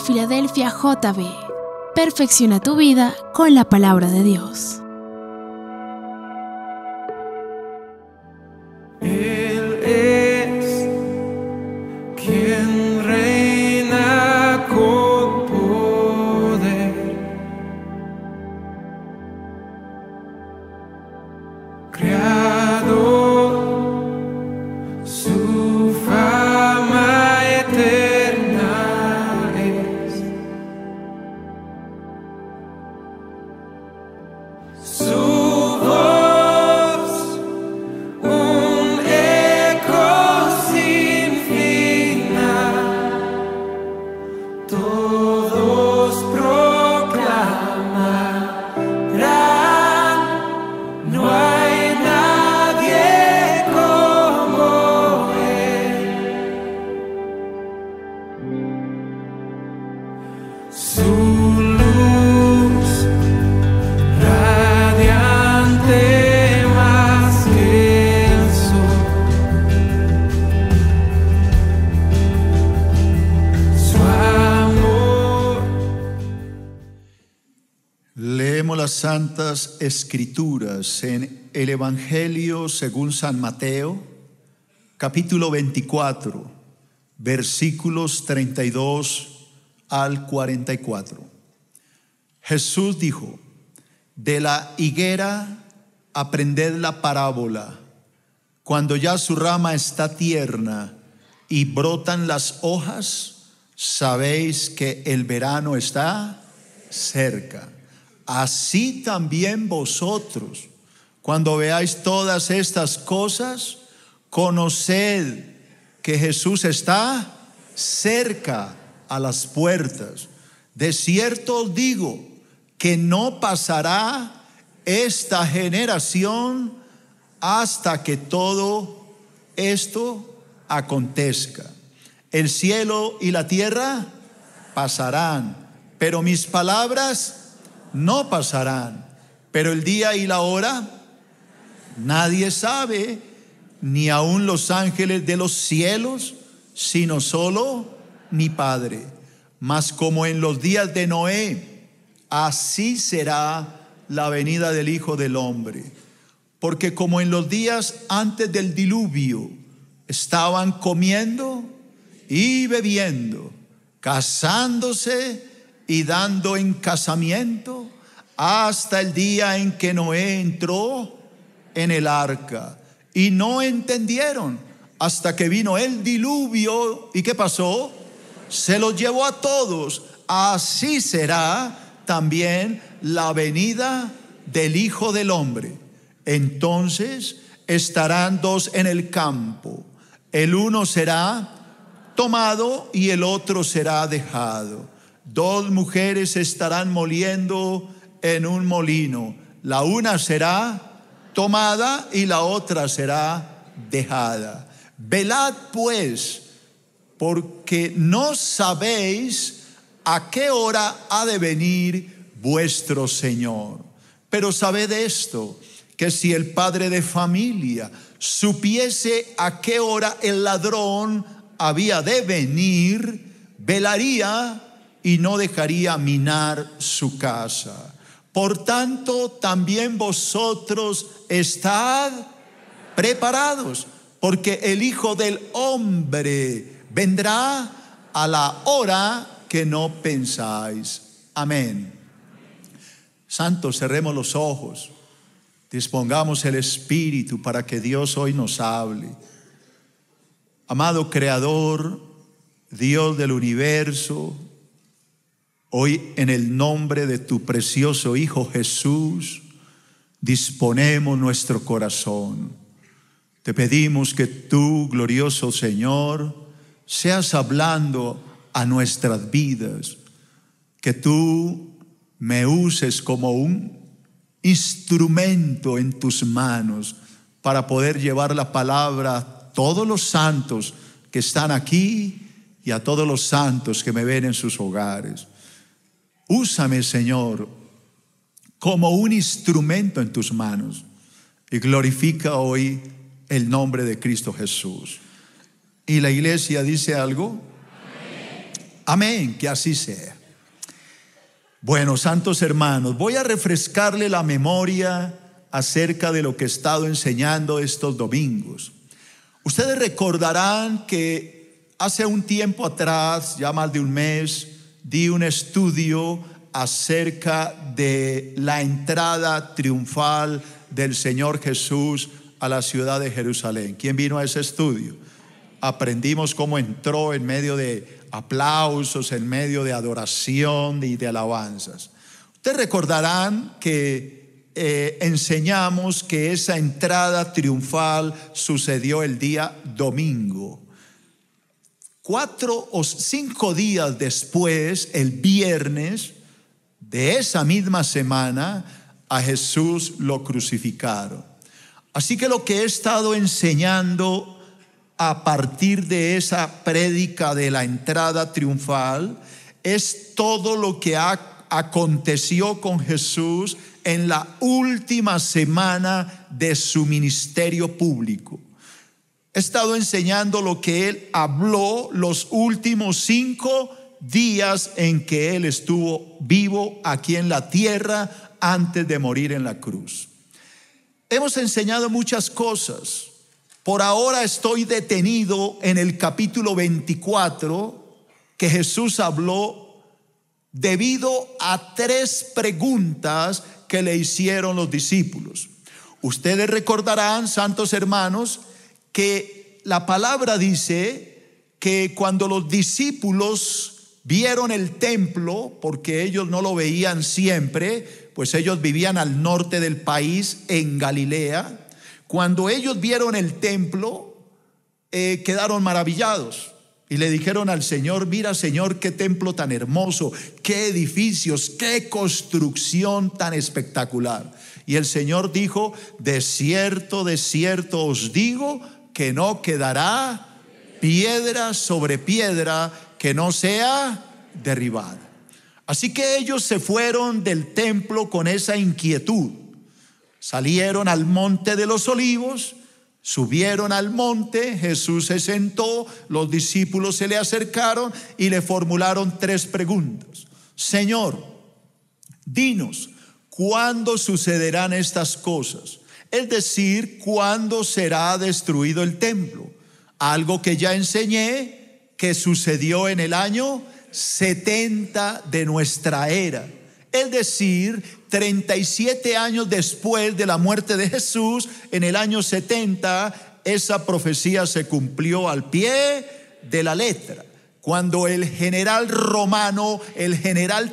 Filadelfia JB. Perfecciona tu vida con la palabra de Dios. Escrituras, en el Evangelio según San Mateo, capítulo 24, versículos 32 al 44. Jesús dijo, de la higuera aprended la parábola, cuando ya su rama está tierna y brotan las hojas, sabéis que el verano está cerca. Así también vosotros, cuando veáis todas estas cosas, conoced que Jesús está cerca a las puertas. De cierto os digo que no pasará esta generación hasta que todo esto acontezca. El cielo y la tierra pasarán, pero mis palabras no pasarán, pero el día y la hora nadie sabe, ni aun los ángeles de los cielos, sino solo mi Padre. Mas como en los días de Noé, así será la venida del Hijo del Hombre. Porque como en los días antes del diluvio estaban comiendo y bebiendo, casándose y dando en casamiento hasta el día en que Noé entró en el arca. Y no entendieron hasta que vino el diluvio. ¿Y qué pasó? Se los llevó a todos. Así será también la venida del Hijo del Hombre. Entonces estarán dos en el campo. El uno será tomado y el otro será dejado. Dos mujeres estarán moliendo en un molino. La una será tomada y la otra será dejada. Velad pues, porque no sabéis a qué hora ha de venir vuestro Señor. Pero sabed esto, que si el padre de familia supiese a qué hora el ladrón había de venir, velaría y no dejaría minar su casa. Por tanto, también vosotros estad preparados, porque el Hijo del Hombre vendrá a la hora que no pensáis. Amén. Santos, cerremos los ojos, dispongamos el Espíritu para que Dios hoy nos hable. Amado Creador, Dios del universo, Hoy en el nombre de tu precioso Hijo Jesús, disponemos nuestro corazón. Te pedimos que tú, glorioso Señor, seas hablando a nuestras vidas, que tú me uses como un instrumento en tus manos para poder llevar la palabra a todos los santos que están aquí y a todos los santos que me ven en sus hogares. Úsame, Señor, como un instrumento en tus manos y glorifica hoy el nombre de Cristo Jesús. ¿Y la iglesia dice algo? Amén, que así sea. Bueno, santos hermanos, voy a refrescarle la memoria acerca de lo que he estado enseñando estos domingos. Ustedes recordarán que hace un tiempo atrás, ya más de un mes, di un estudio acerca de la entrada triunfal del Señor Jesús a la ciudad de Jerusalén. ¿Quién vino a ese estudio? Aprendimos cómo entró en medio de aplausos, en medio de adoración y de alabanzas. Ustedes recordarán que eh, enseñamos que esa entrada triunfal sucedió el día domingo. Cuatro o cinco días después, el viernes de esa misma semana, a Jesús lo crucificaron. Así que lo que he estado enseñando a partir de esa prédica de la entrada triunfal es todo lo que aconteció con Jesús en la última semana de su ministerio público. He estado enseñando lo que él habló los últimos cinco días en que él estuvo vivo aquí en la tierra antes de morir en la cruz. Hemos enseñado muchas cosas. Por ahora estoy detenido en el capítulo 24 que Jesús habló debido a tres preguntas que le hicieron los discípulos. Ustedes recordarán, santos hermanos, que la palabra dice que cuando los discípulos vieron el templo, porque ellos no lo veían siempre, pues ellos vivían al norte del país, en Galilea, cuando ellos vieron el templo, eh, quedaron maravillados. Y le dijeron al Señor, mira Señor, qué templo tan hermoso, qué edificios, qué construcción tan espectacular. Y el Señor dijo, de cierto, de cierto os digo, que no quedará piedra sobre piedra que no sea derribada. Así que ellos se fueron del templo con esa inquietud. Salieron al monte de los olivos, subieron al monte, Jesús se sentó, los discípulos se le acercaron y le formularon tres preguntas. Señor, dinos, ¿cuándo sucederán estas cosas? es decir, cuándo será destruido el templo. Algo que ya enseñé que sucedió en el año 70 de nuestra era. Es decir, 37 años después de la muerte de Jesús, en el año 70, esa profecía se cumplió al pie de la letra. Cuando el general romano, el general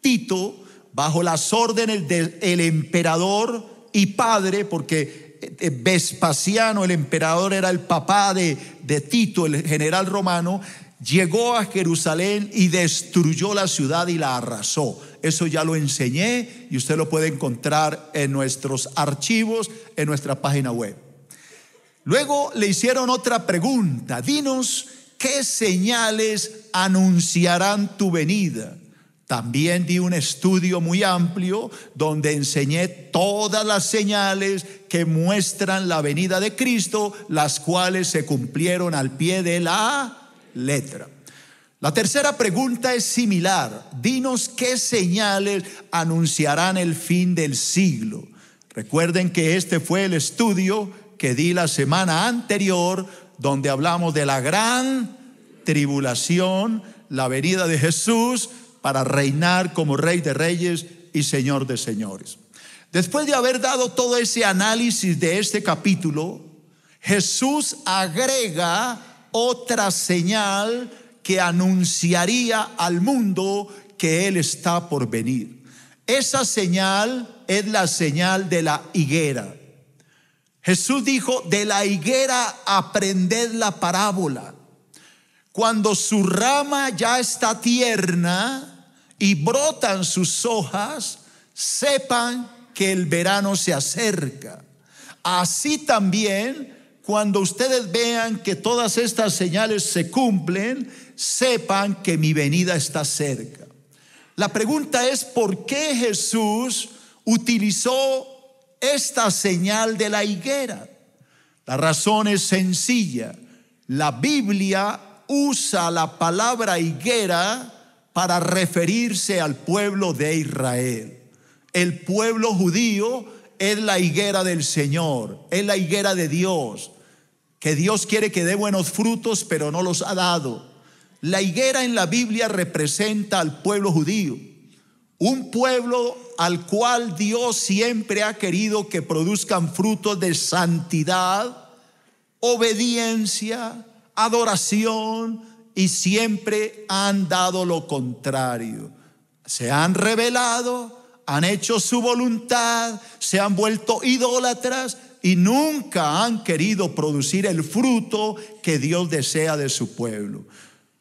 Tito, bajo las órdenes del emperador y padre, porque eh, Vespasiano, el emperador, era el papá de, de Tito, el general romano, llegó a Jerusalén y destruyó la ciudad y la arrasó. Eso ya lo enseñé y usted lo puede encontrar en nuestros archivos, en nuestra página web. Luego le hicieron otra pregunta, dinos qué señales anunciarán tu venida. También di un estudio muy amplio donde enseñé todas las señales que muestran la venida de Cristo, las cuales se cumplieron al pie de la letra. La tercera pregunta es similar. Dinos qué señales anunciarán el fin del siglo. Recuerden que este fue el estudio que di la semana anterior, donde hablamos de la gran tribulación, la venida de Jesús, para reinar como rey de reyes y señor de señores. Después de haber dado todo ese análisis de este capítulo, Jesús agrega otra señal que anunciaría al mundo que Él está por venir. Esa señal es la señal de la higuera. Jesús dijo, de la higuera aprended la parábola. Cuando su rama ya está tierna, y brotan sus hojas, sepan que el verano se acerca. Así también, cuando ustedes vean que todas estas señales se cumplen, sepan que mi venida está cerca. La pregunta es, ¿por qué Jesús utilizó esta señal de la higuera? La razón es sencilla. La Biblia usa la palabra higuera para referirse al pueblo de Israel. El pueblo judío es la higuera del Señor, es la higuera de Dios, que Dios quiere que dé buenos frutos, pero no los ha dado. La higuera en la Biblia representa al pueblo judío, un pueblo al cual Dios siempre ha querido que produzcan frutos de santidad, obediencia, adoración, y siempre han dado lo contrario. Se han revelado, han hecho su voluntad, se han vuelto idólatras y nunca han querido producir el fruto que Dios desea de su pueblo.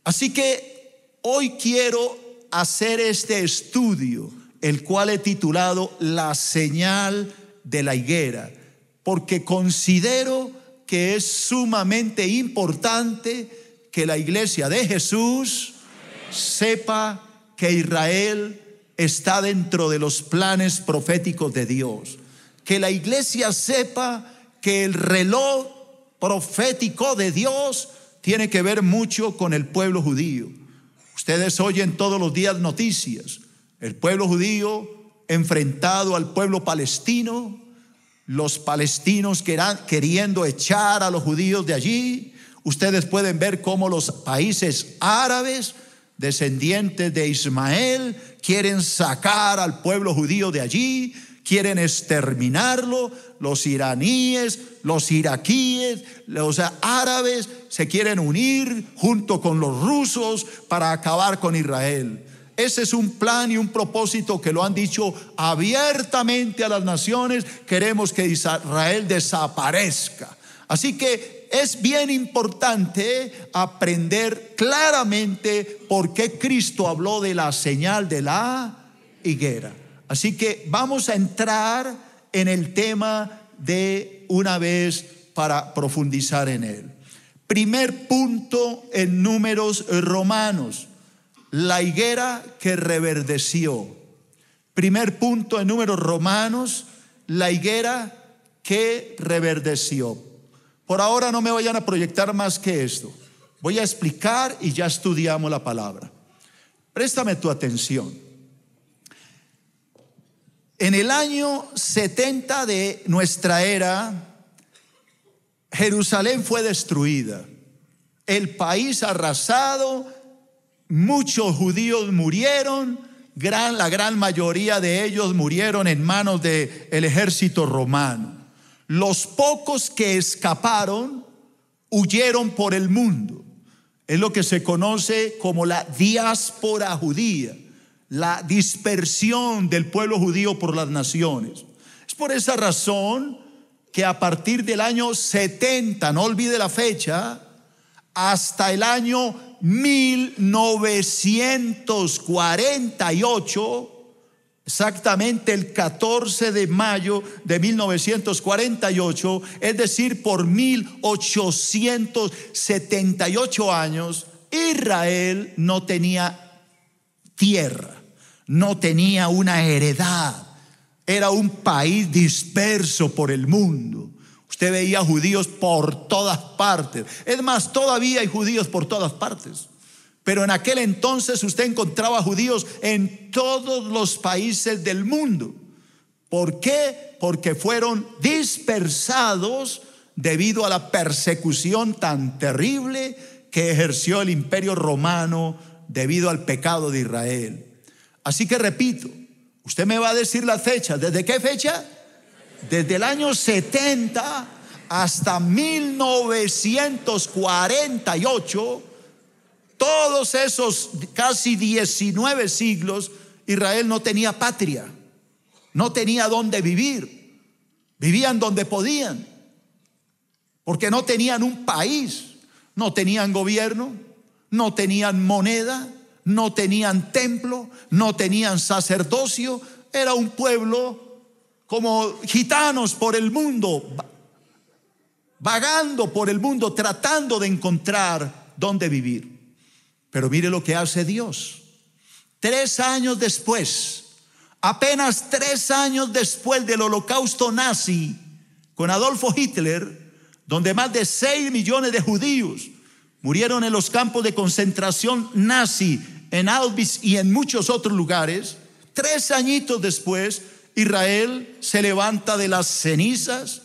Así que hoy quiero hacer este estudio, el cual he titulado La señal de la higuera, porque considero que es sumamente importante que la iglesia de Jesús sepa que Israel está dentro de los planes proféticos de Dios. Que la iglesia sepa que el reloj profético de Dios tiene que ver mucho con el pueblo judío. Ustedes oyen todos los días noticias. El pueblo judío enfrentado al pueblo palestino, los palestinos queriendo echar a los judíos de allí, ustedes pueden ver cómo los países árabes descendientes de Ismael quieren sacar al pueblo judío de allí, quieren exterminarlo, los iraníes, los iraquíes, los árabes se quieren unir junto con los rusos para acabar con Israel. Ese es un plan y un propósito que lo han dicho abiertamente a las naciones. Queremos que Israel desaparezca. Así que es bien importante aprender claramente por qué Cristo habló de la señal de la higuera. Así que vamos a entrar en el tema de una vez para profundizar en él. Primer punto en números romanos, la higuera que reverdeció. Primer punto en números romanos, la higuera que reverdeció. Por ahora no me vayan a proyectar más que esto. Voy a explicar y ya estudiamos la palabra. Préstame tu atención. En el año 70 de nuestra era, Jerusalén fue destruida, el país arrasado, muchos judíos murieron, la gran mayoría de ellos murieron en manos del ejército romano. Los pocos que escaparon huyeron por el mundo. Es lo que se conoce como la diáspora judía, la dispersión del pueblo judío por las naciones. Es por esa razón que a partir del año 70, no olvide la fecha, hasta el año 1948, exactamente el 14 de mayo de 1948, es decir, por 1878 años, Israel no tenía tierra, no tenía una heredad, era un país disperso por el mundo. Usted veía judíos por todas partes. Es más, todavía hay judíos por todas partes. Pero en aquel entonces usted encontraba judíos en todos los países del mundo. ¿Por qué? Porque fueron dispersados debido a la persecución tan terrible que ejerció el imperio romano debido al pecado de Israel. Así que repito, usted me va a decir la fecha. ¿Desde qué fecha? Desde el año 70 hasta 1948 todos esos casi 19 siglos, Israel no tenía patria, no tenía dónde vivir, vivían donde podían, porque no tenían un país, no tenían gobierno, no tenían moneda, no tenían templo, no tenían sacerdocio, era un pueblo como gitanos por el mundo, vagando por el mundo, tratando de encontrar dónde vivir. Pero mire lo que hace Dios. Tres años después, apenas tres años después del holocausto nazi con Adolfo Hitler, donde más de seis millones de judíos murieron en los campos de concentración nazi en Auschwitz y en muchos otros lugares, tres añitos después, Israel se levanta de las cenizas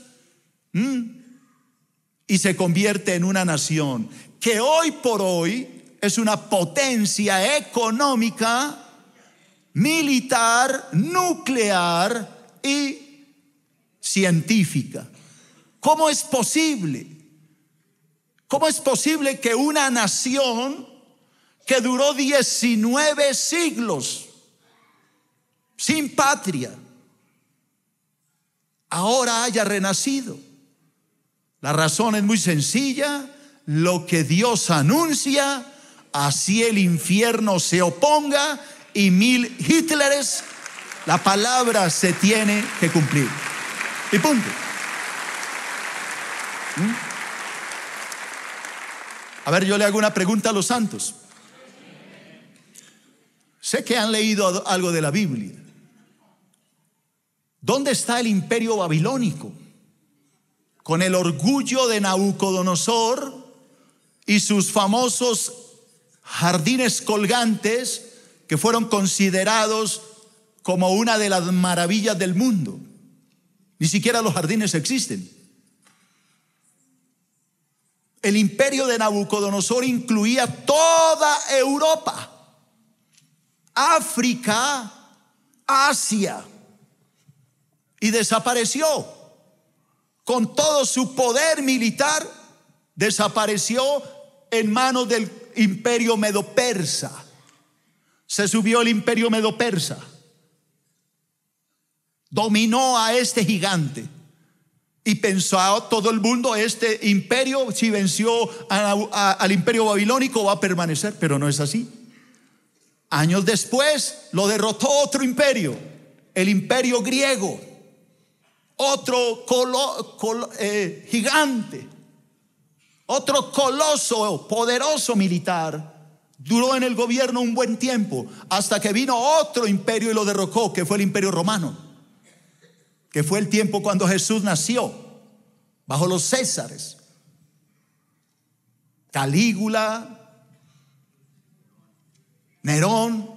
y se convierte en una nación que hoy por hoy es una potencia económica, militar, nuclear y científica. ¿Cómo es posible? ¿Cómo es posible que una nación que duró 19 siglos sin patria ahora haya renacido? La razón es muy sencilla, lo que Dios anuncia Así el infierno se oponga y mil Hitleres, la palabra se tiene que cumplir. Y punto. ¿Mm? A ver, yo le hago una pregunta a los santos. Sé que han leído algo de la Biblia. ¿Dónde está el imperio babilónico? Con el orgullo de Nabucodonosor y sus famosos jardines colgantes que fueron considerados como una de las maravillas del mundo. Ni siquiera los jardines existen. El imperio de Nabucodonosor incluía toda Europa, África, Asia, y desapareció. Con todo su poder militar, desapareció en manos del imperio medo-persa. Se subió el imperio medo-persa. Dominó a este gigante. Y pensó ah, todo el mundo, este imperio, si venció al imperio babilónico, va a permanecer, pero no es así. Años después lo derrotó otro imperio, el imperio griego, otro eh, gigante otro coloso, poderoso militar, duró en el gobierno un buen tiempo, hasta que vino otro imperio y lo derrocó, que fue el imperio romano, que fue el tiempo cuando Jesús nació, bajo los Césares. Calígula, Nerón,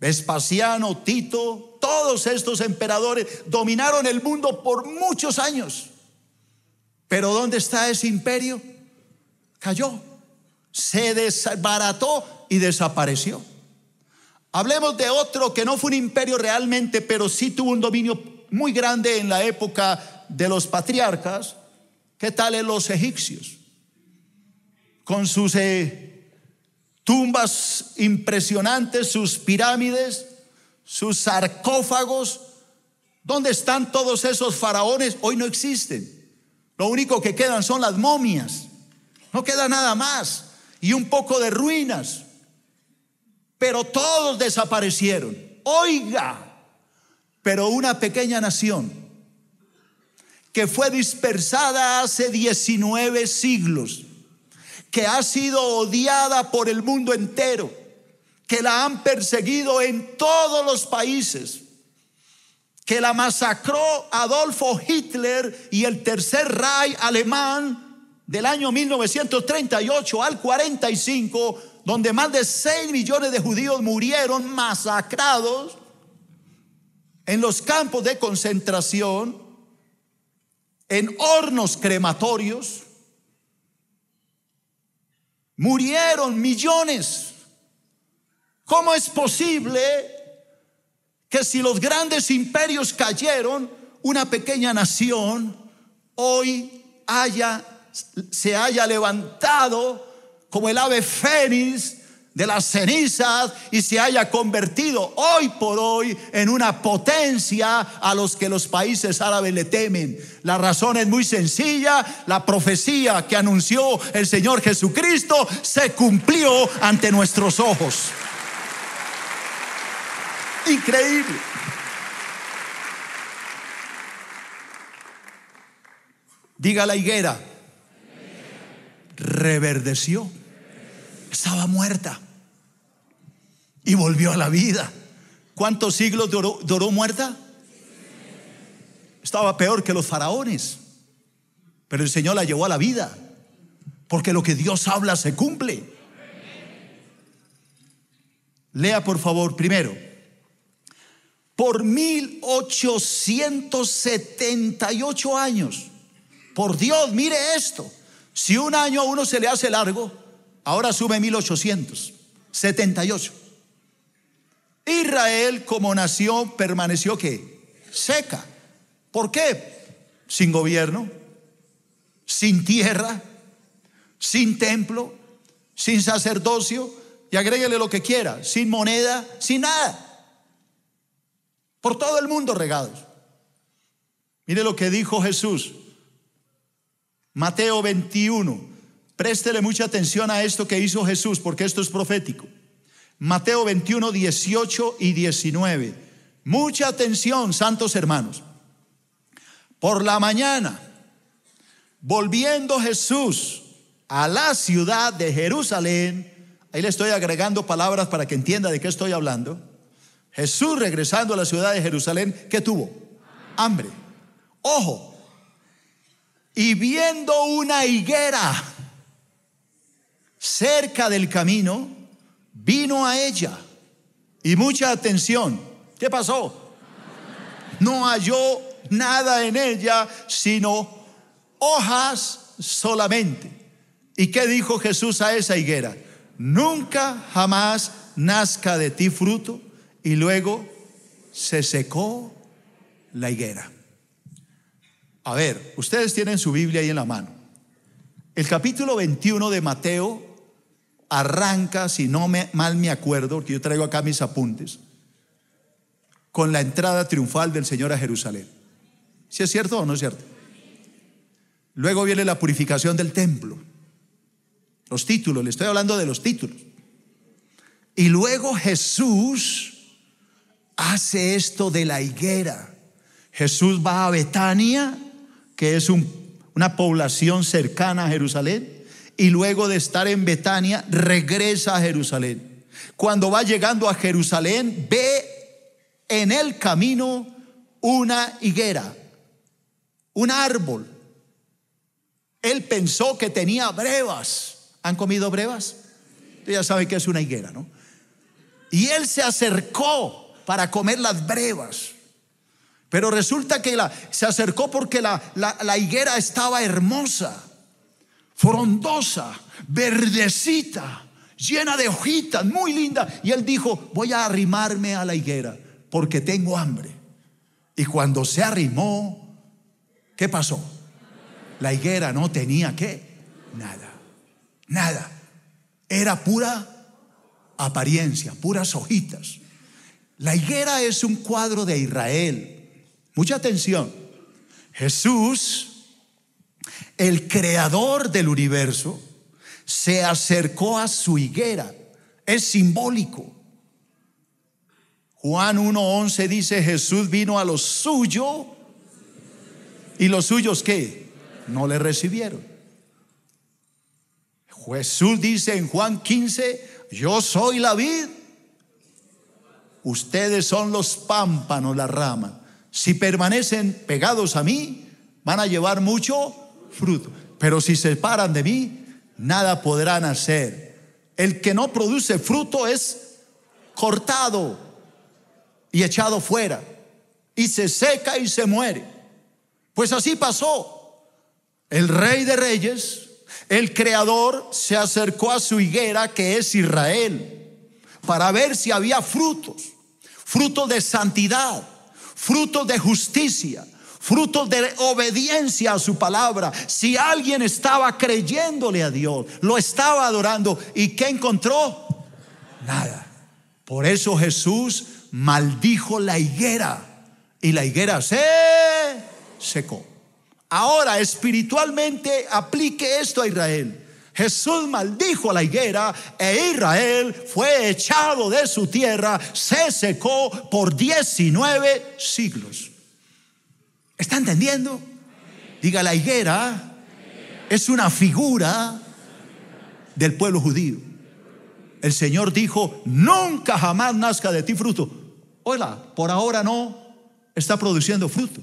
Vespasiano, Tito, todos estos emperadores dominaron el mundo por muchos años. Pero ¿dónde está ese imperio? cayó, se desbarató y desapareció. Hablemos de otro que no fue un imperio realmente, pero sí tuvo un dominio muy grande en la época de los patriarcas. ¿Qué tal en los egipcios? Con sus eh, tumbas impresionantes, sus pirámides, sus sarcófagos. ¿Dónde están todos esos faraones? Hoy no existen. Lo único que quedan son las momias. No queda nada más. Y un poco de ruinas. Pero todos desaparecieron. Oiga, pero una pequeña nación que fue dispersada hace 19 siglos, que ha sido odiada por el mundo entero, que la han perseguido en todos los países, que la masacró Adolfo Hitler y el Tercer rey alemán del año 1938 al 45, donde más de 6 millones de judíos murieron masacrados en los campos de concentración, en hornos crematorios. Murieron millones. ¿Cómo es posible que si los grandes imperios cayeron, una pequeña nación hoy haya se haya levantado como el ave fénix de las cenizas y se haya convertido hoy por hoy en una potencia a los que los países árabes le temen. La razón es muy sencilla, la profecía que anunció el Señor Jesucristo se cumplió ante nuestros ojos. Increíble. Diga la higuera, reverdeció. Estaba muerta y volvió a la vida. ¿Cuántos siglos duró, muerta? Estaba peor que los faraones, pero el Señor la llevó a la vida, porque lo que Dios habla se cumple. Lea por favor primero. Por 1878 años. Por Dios, mire esto. Si un año a uno se le hace largo, ahora sube 1878. Israel como nación permaneció que seca. ¿Por qué? Sin gobierno, sin tierra, sin templo, sin sacerdocio, y agréguele lo que quiera, sin moneda, sin nada. Por todo el mundo regados. Mire lo que dijo Jesús Mateo 21. Préstele mucha atención a esto que hizo Jesús, porque esto es profético. Mateo 21, 18 y 19. Mucha atención, santos hermanos. Por la mañana, volviendo Jesús a la ciudad de Jerusalén, ahí le estoy agregando palabras para que entienda de qué estoy hablando. Jesús regresando a la ciudad de Jerusalén, ¿qué tuvo? Hambre. Ojo, y viendo una higuera cerca del camino, vino a ella. Y mucha atención, ¿qué pasó? No halló nada en ella, sino hojas solamente. ¿Y qué dijo Jesús a esa higuera? Nunca jamás nazca de ti fruto. Y luego se secó la higuera. A ver, ustedes tienen su Biblia ahí en la mano. El capítulo 21 de Mateo arranca, si no mal me acuerdo, porque yo traigo acá mis apuntes, con la entrada triunfal del Señor a Jerusalén. ¿Si ¿Sí es cierto o no es cierto? Luego viene la purificación del templo. Los títulos, le estoy hablando de los títulos. Y luego Jesús hace esto de la higuera. Jesús va a Betania que es una población cercana a Jerusalén, y luego de estar en Betania regresa a Jerusalén. Cuando va llegando a Jerusalén, ve en el camino una higuera, un árbol. Él pensó que tenía brevas. ¿Han comido brevas? Usted ya sabe que es una higuera, ¿no? Y él se acercó para comer las brevas. Pero resulta que la, se acercó porque la, la higuera estaba hermosa, frondosa, verdecita, llena de hojitas, muy linda. Y él dijo, voy a arrimarme a la higuera porque tengo hambre. Y cuando se arrimó, ¿qué pasó? La higuera no tenía qué? Nada, nada. Era pura apariencia, puras hojitas. La higuera es un cuadro de Israel Mucha atención. Jesús, el creador del universo, se acercó a su higuera. Es simbólico. Juan 1.11 dice, Jesús vino a lo suyo. ¿Y los suyos qué? No le recibieron. Jesús dice en Juan 15, yo soy la vid. Ustedes son los pámpanos, la rama. Si permanecen pegados a mí, van a llevar mucho fruto. Pero si se separan de mí, nada podrán hacer. El que no produce fruto es cortado y echado fuera. Y se seca y se muere. Pues así pasó. El rey de reyes, el creador, se acercó a su higuera que es Israel para ver si había frutos, frutos de santidad fruto de justicia, fruto de obediencia a su palabra. Si alguien estaba creyéndole a Dios, lo estaba adorando, ¿y qué encontró? Nada. Por eso Jesús maldijo la higuera y la higuera se secó. Ahora espiritualmente aplique esto a Israel. Jesús maldijo a la higuera e Israel fue echado de su tierra, se secó por 19 siglos. ¿Está entendiendo? Diga, la higuera es una figura del pueblo judío. El Señor dijo, nunca jamás nazca de ti fruto. Hola, por ahora no está produciendo fruto.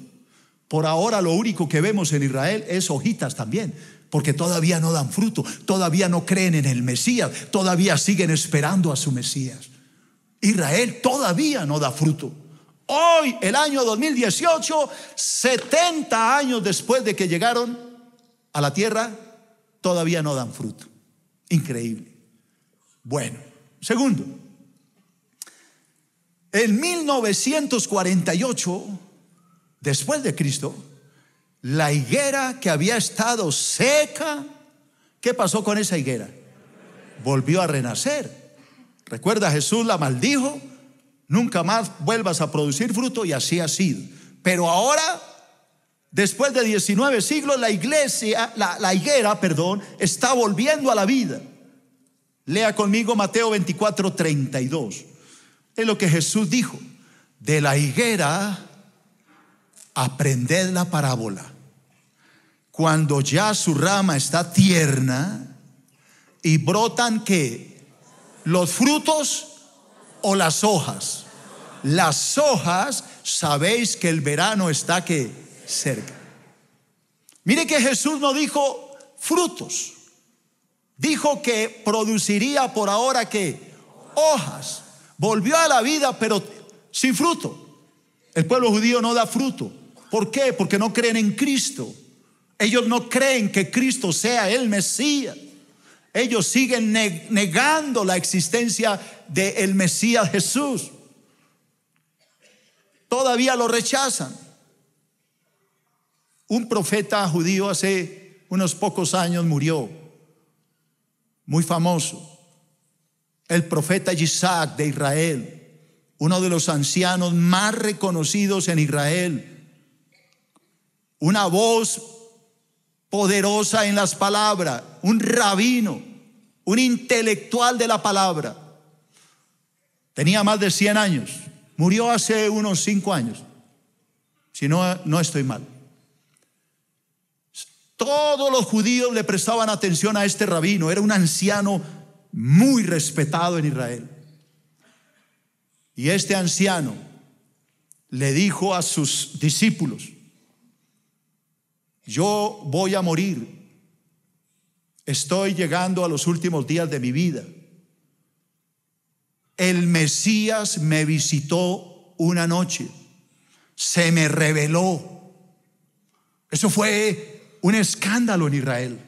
Por ahora lo único que vemos en Israel es hojitas también, porque todavía no dan fruto, todavía no creen en el Mesías, todavía siguen esperando a su Mesías. Israel todavía no da fruto. Hoy, el año 2018, 70 años después de que llegaron a la tierra, todavía no dan fruto. Increíble. Bueno, segundo, en 1948, después de Cristo, la higuera que había estado seca, ¿qué pasó con esa higuera? Volvió a renacer. Recuerda, Jesús la maldijo, nunca más vuelvas a producir fruto y así ha sido. Pero ahora, después de 19 siglos, la iglesia, la, higuera, perdón, está volviendo a la vida. Lea conmigo Mateo 24, 32. Es lo que Jesús dijo. De la higuera aprended la parábola cuando ya su rama está tierna y brotan que los frutos o las hojas. Las hojas sabéis que el verano está que cerca. Mire que Jesús no dijo frutos. Dijo que produciría por ahora que hojas. Volvió a la vida pero sin fruto. El pueblo judío no da fruto. ¿Por qué? Porque no creen en Cristo. Ellos no creen que Cristo sea el Mesías. Ellos siguen negando la existencia del el Mesías Jesús. Todavía lo rechazan. Un profeta judío hace unos pocos años murió, muy famoso, el profeta Isaac de Israel uno de los ancianos más reconocidos en Israel. Una voz poderosa en las palabras, un rabino, un intelectual de la palabra. Tenía más de 100 años, murió hace unos 5 años, si no, no estoy mal. Todos los judíos le prestaban atención a este rabino, era un anciano muy respetado en Israel. Y este anciano le dijo a sus discípulos, yo voy a morir, estoy llegando a los últimos días de mi vida. El Mesías me visitó una noche, se me reveló. Eso fue un escándalo en Israel.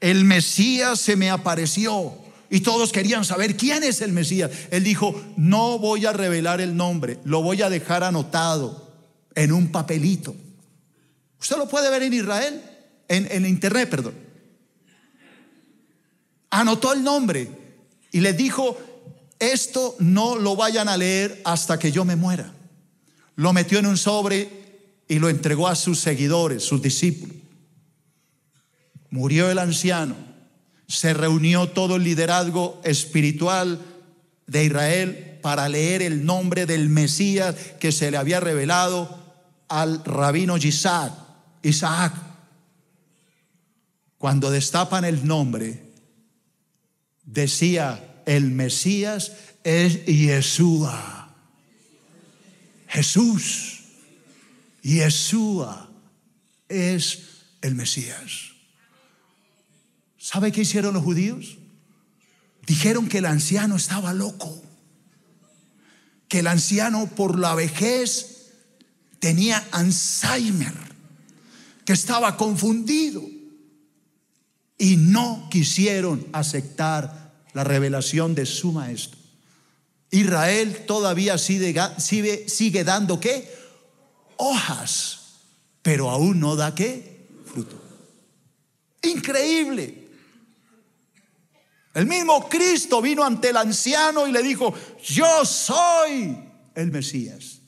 El Mesías se me apareció y todos querían saber quién es el Mesías. Él dijo, no voy a revelar el nombre, lo voy a dejar anotado en un papelito. Usted lo puede ver en Israel, en, internet, perdón. Anotó el nombre y le dijo, esto no lo vayan a leer hasta que yo me muera. Lo metió en un sobre y lo entregó a sus seguidores, sus discípulos. Murió el anciano, se reunió todo el liderazgo espiritual de Israel para leer el nombre del Mesías que se le había revelado al rabino Yisad. Isaac. Cuando destapan el nombre, decía el Mesías es Yeshua. Jesús. Yeshua es el Mesías. ¿Sabe qué hicieron los judíos? Dijeron que el anciano estaba loco, que el anciano por la vejez tenía Alzheimer que estaba confundido y no quisieron aceptar la revelación de su maestro. Israel todavía sigue, sigue, dando qué? Hojas, pero aún no da qué? Fruto. Increíble. El mismo Cristo vino ante el anciano y le dijo, yo soy el Mesías.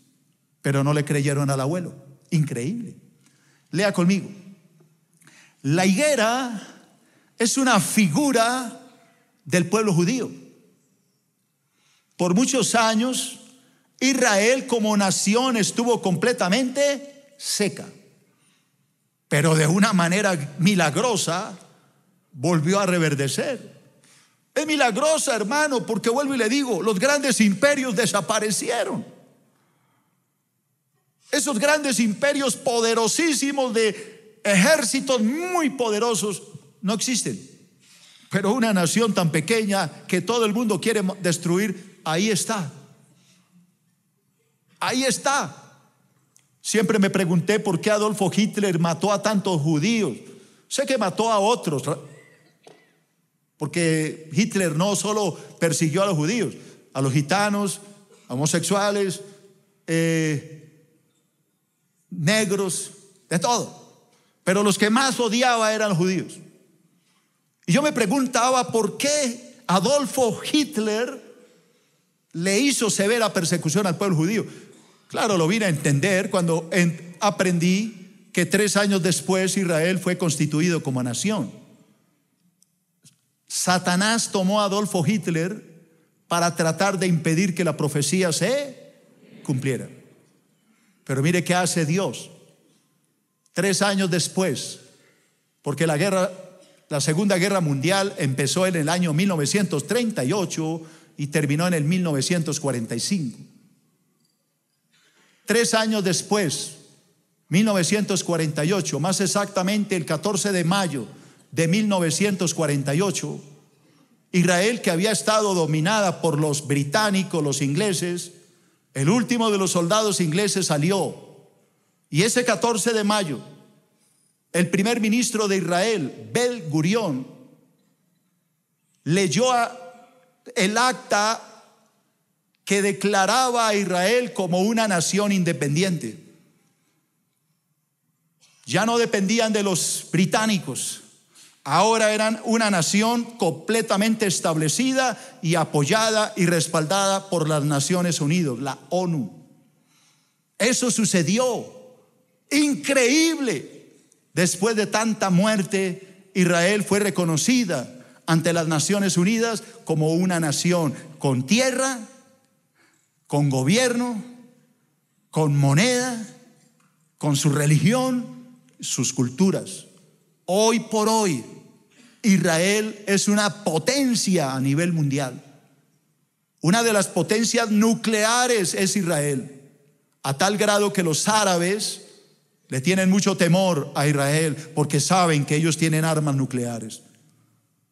Pero no le creyeron al abuelo. Increíble. Lea conmigo. La higuera es una figura del pueblo judío. Por muchos años, Israel como nación estuvo completamente seca, pero de una manera milagrosa volvió a reverdecer. Es milagrosa, hermano, porque vuelvo y le digo, los grandes imperios desaparecieron esos grandes imperios poderosísimos de ejércitos muy poderosos no existen. Pero una nación tan pequeña que todo el mundo quiere destruir, ahí está. Ahí está. Siempre me pregunté por qué Adolfo Hitler mató a tantos judíos. Sé que mató a otros, porque Hitler no solo persiguió a los judíos, a los gitanos, homosexuales, eh, negros, de todo. Pero los que más odiaba eran los judíos. Y yo me preguntaba por qué Adolfo Hitler le hizo severa persecución al pueblo judío. Claro, lo vine a entender cuando aprendí que tres años después Israel fue constituido como nación. Satanás tomó a Adolfo Hitler para tratar de impedir que la profecía se cumpliera. Pero mire qué hace Dios. Tres años después, porque la guerra, la Segunda Guerra Mundial empezó en el año 1938 y terminó en el 1945. Tres años después, 1948, más exactamente el 14 de mayo de 1948, Israel que había estado dominada por los británicos, los ingleses, el último de los soldados ingleses salió. Y ese 14 de mayo, el primer ministro de Israel, Bel Gurión, leyó el acta que declaraba a Israel como una nación independiente. Ya no dependían de los británicos, Ahora eran una nación completamente establecida y apoyada y respaldada por las Naciones Unidas, la ONU. Eso sucedió. Increíble. Después de tanta muerte, Israel fue reconocida ante las Naciones Unidas como una nación con tierra, con gobierno, con moneda, con su religión, sus culturas. Hoy por hoy, Israel es una potencia a nivel mundial. Una de las potencias nucleares es Israel, a tal grado que los árabes le tienen mucho temor a Israel porque saben que ellos tienen armas nucleares.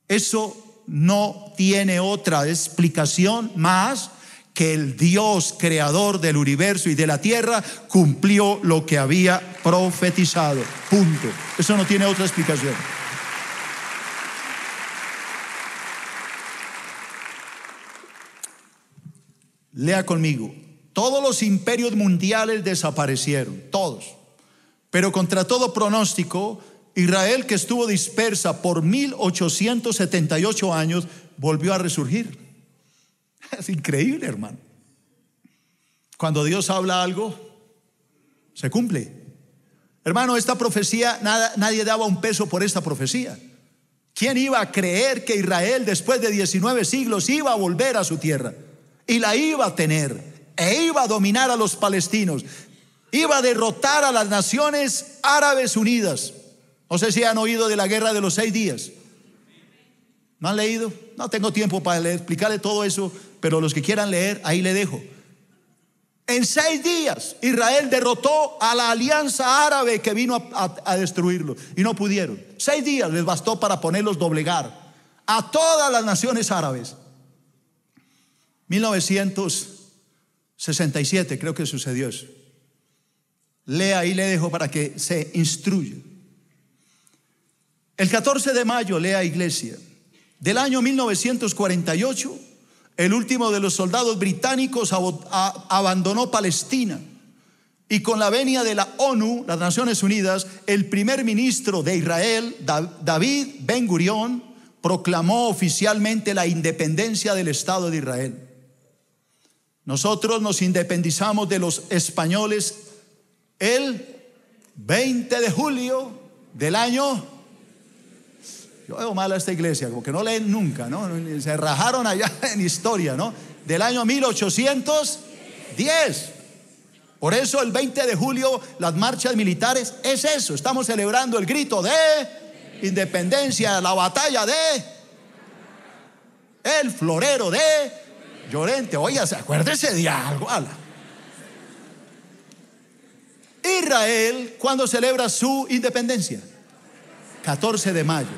Eso no tiene otra explicación más que el Dios creador del universo y de la tierra cumplió lo que había profetizado. Punto. Eso no tiene otra explicación. Lea conmigo. Todos los imperios mundiales desaparecieron, todos. Pero contra todo pronóstico, Israel que estuvo dispersa por 1878 años, volvió a resurgir. Es increíble, hermano. Cuando Dios habla algo, se cumple. Hermano, esta profecía, nada, nadie daba un peso por esta profecía. ¿Quién iba a creer que Israel después de 19 siglos iba a volver a su tierra? Y la iba a tener, e iba a dominar a los palestinos, iba a derrotar a las naciones árabes unidas. No sé si han oído de la guerra de los seis días. ¿No han leído? No tengo tiempo para explicarle todo eso pero los que quieran leer, ahí le dejo. En seis días Israel derrotó a la alianza árabe que vino a, destruirlo y no pudieron. Seis días les bastó para ponerlos doblegar a todas las naciones árabes. 1967 creo que sucedió eso. Lea y le dejo para que se instruya. El 14 de mayo, lea iglesia, del año 1948 el último de los soldados británicos abandonó Palestina. Y con la venia de la ONU, las Naciones Unidas, el primer ministro de Israel, David Ben Gurión, proclamó oficialmente la independencia del Estado de Israel. Nosotros nos independizamos de los españoles el 20 de julio del año Oigo mal a esta iglesia, como que no leen nunca, ¿no? Se rajaron allá en historia, ¿no? Del año 1810. Por eso el 20 de julio las marchas militares es eso. Estamos celebrando el grito de independencia, la batalla de el florero de Llorente. Oiga, acuérdese de algo. Ala. Israel, cuando celebra su independencia? 14 de mayo.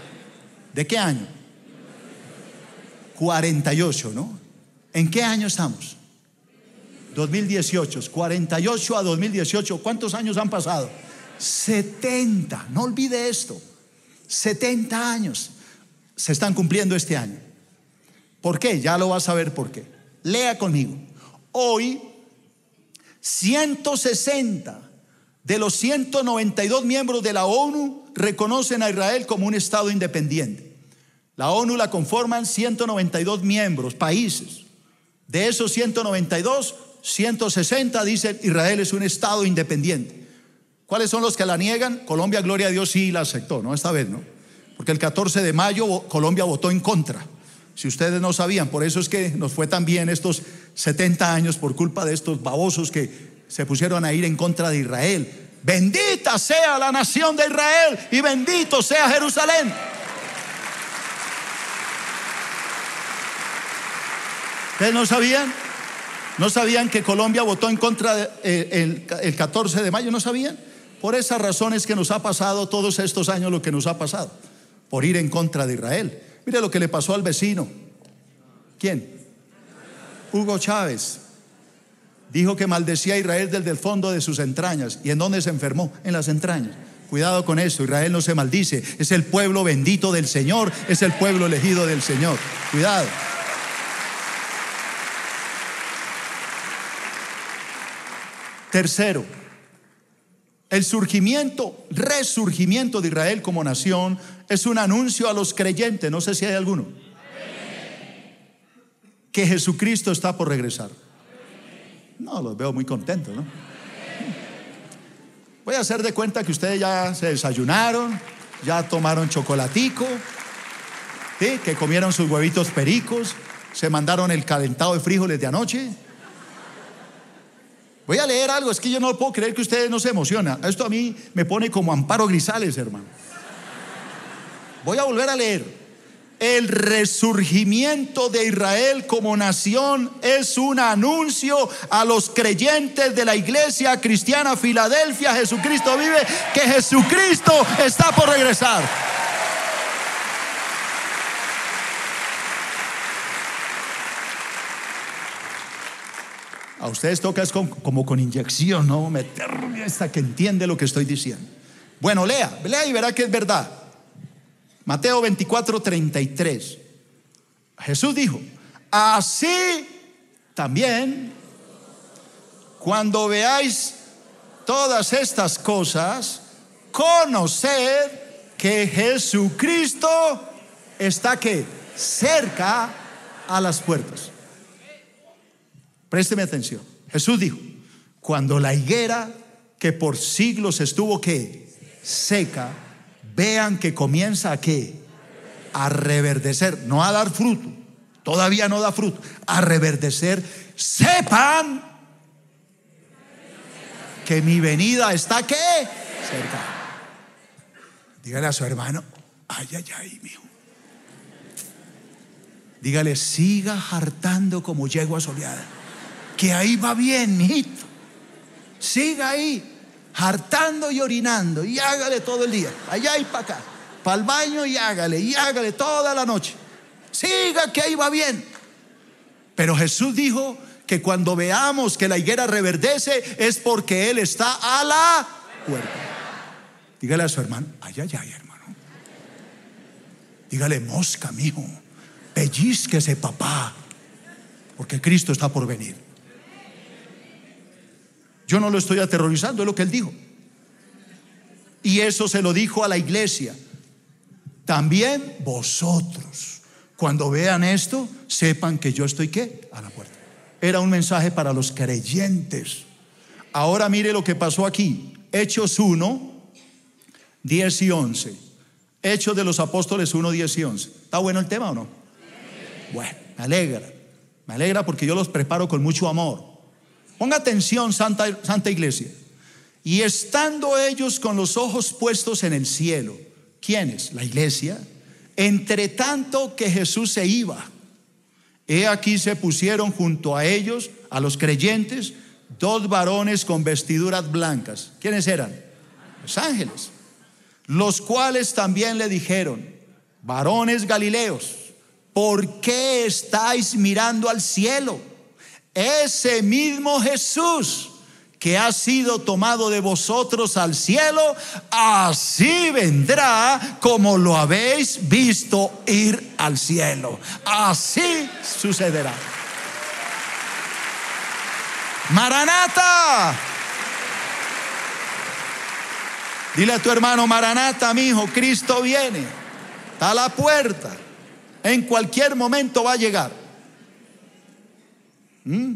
¿De qué año? 48, ¿no? ¿En qué año estamos? 2018, 48 a 2018, ¿cuántos años han pasado? 70, no olvide esto, 70 años se están cumpliendo este año. ¿Por qué? Ya lo vas a ver por qué. Lea conmigo. Hoy, 160 de los 192 miembros de la ONU reconocen a Israel como un Estado independiente. La ONU la conforman 192 miembros, países. De esos 192, 160 dicen Israel es un Estado independiente. ¿Cuáles son los que la niegan? Colombia, gloria a Dios, sí la aceptó, ¿no? Esta vez, ¿no? Porque el 14 de mayo Colombia votó en contra. Si ustedes no sabían, por eso es que nos fue tan bien estos 70 años por culpa de estos babosos que se pusieron a ir en contra de Israel. Bendita sea la nación de Israel y bendito sea Jerusalén. ¿Ustedes no sabían? ¿No sabían que Colombia votó en contra eh, el, 14 de mayo? ¿No sabían? Por esas razones que nos ha pasado todos estos años lo que nos ha pasado, por ir en contra de Israel. Mire lo que le pasó al vecino. ¿Quién? Hugo Chávez. Dijo que maldecía a Israel desde el fondo de sus entrañas. ¿Y en dónde se enfermó? En las entrañas. Cuidado con eso, Israel no se maldice. Es el pueblo bendito del Señor, es el pueblo elegido del Señor. Cuidado. Tercero, el surgimiento, resurgimiento de Israel como nación es un anuncio a los creyentes, no sé si hay alguno, que Jesucristo está por regresar. No, los veo muy contentos, ¿no? Voy a hacer de cuenta que ustedes ya se desayunaron, ya tomaron chocolatico, que comieron sus huevitos pericos, se mandaron el calentado de frijoles de anoche. Voy a leer algo, es que yo no puedo creer que ustedes no se emocionan. Esto a mí me pone como amparo grisales, hermano. Voy a volver a leer. El resurgimiento de Israel como nación es un anuncio a los creyentes de la iglesia cristiana Filadelfia. Jesucristo vive, que Jesucristo está por regresar. A ustedes toca es como con inyección, ¿no? Meterme hasta que entiende lo que estoy diciendo. Bueno, lea, lea y verá que es verdad. Mateo 24, 33. Jesús dijo, así también, cuando veáis todas estas cosas, conoced que Jesucristo está que cerca a las puertas. Présteme atención. Jesús dijo, cuando la higuera que por siglos estuvo que seca, vean que comienza a qué? A reverdecer, no a dar fruto. Todavía no da fruto, a reverdecer. Sepan que mi venida está ¿Qué? cerca. Dígale a su hermano, ay, ay, ay, mijo. Dígale, siga hartando como yegua soleada que ahí va bien, mijito. Siga ahí, hartando y orinando, y hágale todo el día, allá y para acá, para el baño y hágale, y hágale toda la noche. Siga que ahí va bien. Pero Jesús dijo que cuando veamos que la higuera reverdece es porque Él está a la puerta. Dígale a su hermano, Allá ay, hermano. Dígale, mosca, mijo, ese papá, porque Cristo está por venir. Yo no lo estoy aterrorizando, es lo que él dijo. Y eso se lo dijo a la iglesia. También vosotros, cuando vean esto, sepan que yo estoy qué? A la puerta. Era un mensaje para los creyentes. Ahora mire lo que pasó aquí. Hechos 1, 10 y 11. Hechos de los Apóstoles 1, 10 y 11. ¿Está bueno el tema o no? Bueno, me alegra. Me alegra porque yo los preparo con mucho amor. Ponga atención, Santa, Santa Iglesia. Y estando ellos con los ojos puestos en el cielo, ¿quiénes? La iglesia. Entre tanto que Jesús se iba, he aquí se pusieron junto a ellos, a los creyentes, dos varones con vestiduras blancas. ¿Quiénes eran? Los ángeles. Los cuales también le dijeron, varones galileos, ¿por qué estáis mirando al cielo? Ese mismo Jesús que ha sido tomado de vosotros al cielo, así vendrá como lo habéis visto ir al cielo. Así sucederá. Maranata. Dile a tu hermano, Maranata, mi hijo, Cristo viene. Está a la puerta. En cualquier momento va a llegar. ¿Mm?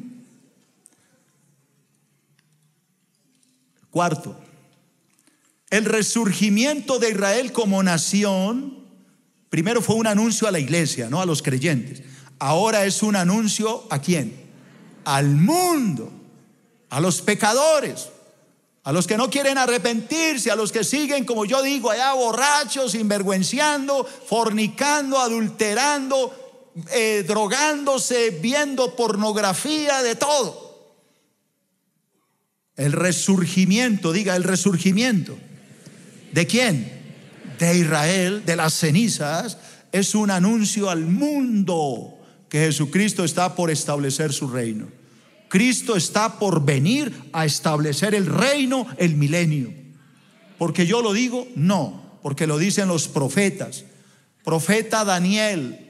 Cuarto, el resurgimiento de Israel como nación, primero fue un anuncio a la iglesia, no a los creyentes. Ahora es un anuncio a quién? Al mundo, a los pecadores, a los que no quieren arrepentirse, a los que siguen, como yo digo, allá borrachos, sinvergüenciando, fornicando, adulterando, eh, drogándose, viendo pornografía, de todo. El resurgimiento, diga el resurgimiento. ¿De quién? De Israel, de las cenizas. Es un anuncio al mundo que Jesucristo está por establecer su reino. Cristo está por venir a establecer el reino, el milenio. Porque yo lo digo, no, porque lo dicen los profetas. Profeta Daniel,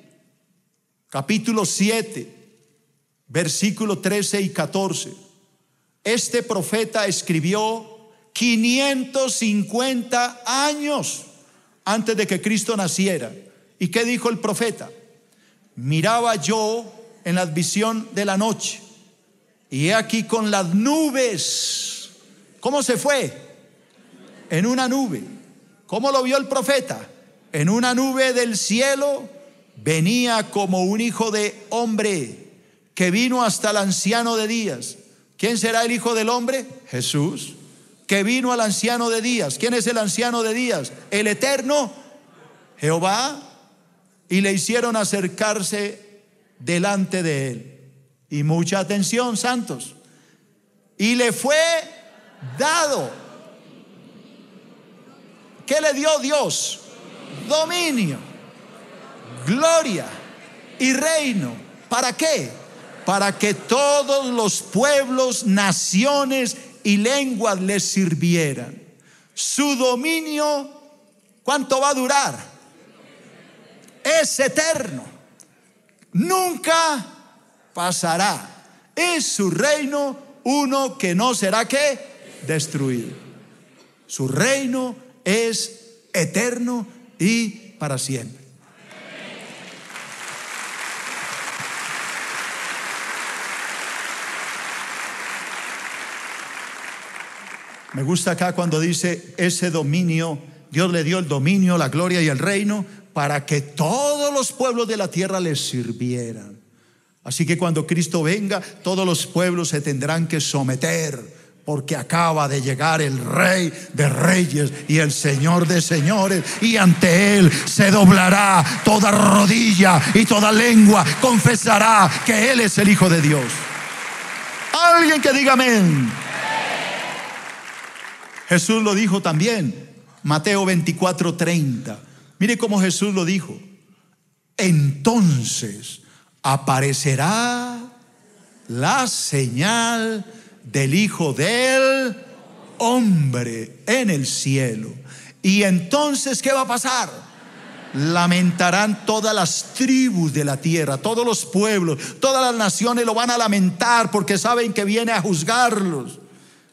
capítulo 7, versículo 13 y 14. Este profeta escribió 550 años antes de que Cristo naciera. ¿Y qué dijo el profeta? Miraba yo en la visión de la noche y he aquí con las nubes. ¿Cómo se fue? En una nube. ¿Cómo lo vio el profeta? En una nube del cielo venía como un hijo de hombre que vino hasta el anciano de días. ¿Quién será el hijo del hombre? Jesús, que vino al anciano de días. ¿Quién es el anciano de días? El eterno Jehová. Y le hicieron acercarse delante de él. Y mucha atención, santos. Y le fue dado. ¿Qué le dio Dios? Dominio gloria y reino. ¿Para qué? Para que todos los pueblos, naciones y lenguas les sirvieran. Su dominio, ¿cuánto va a durar? Es eterno. Nunca pasará. Es su reino uno que no será que destruido. Su reino es eterno y para siempre. Me gusta acá cuando dice ese dominio, Dios le dio el dominio, la gloria y el reino para que todos los pueblos de la tierra le sirvieran. Así que cuando Cristo venga, todos los pueblos se tendrán que someter porque acaba de llegar el rey de reyes y el señor de señores, y ante él se doblará toda rodilla y toda lengua confesará que él es el Hijo de Dios. Alguien que diga amén. Jesús lo dijo también, Mateo 2430 Mire cómo Jesús lo dijo. Entonces aparecerá la señal del Hijo del Hombre en el cielo. Y entonces, ¿qué va a pasar? Lamentarán todas las tribus de la tierra, todos los pueblos, todas las naciones lo van a lamentar porque saben que viene a juzgarlos.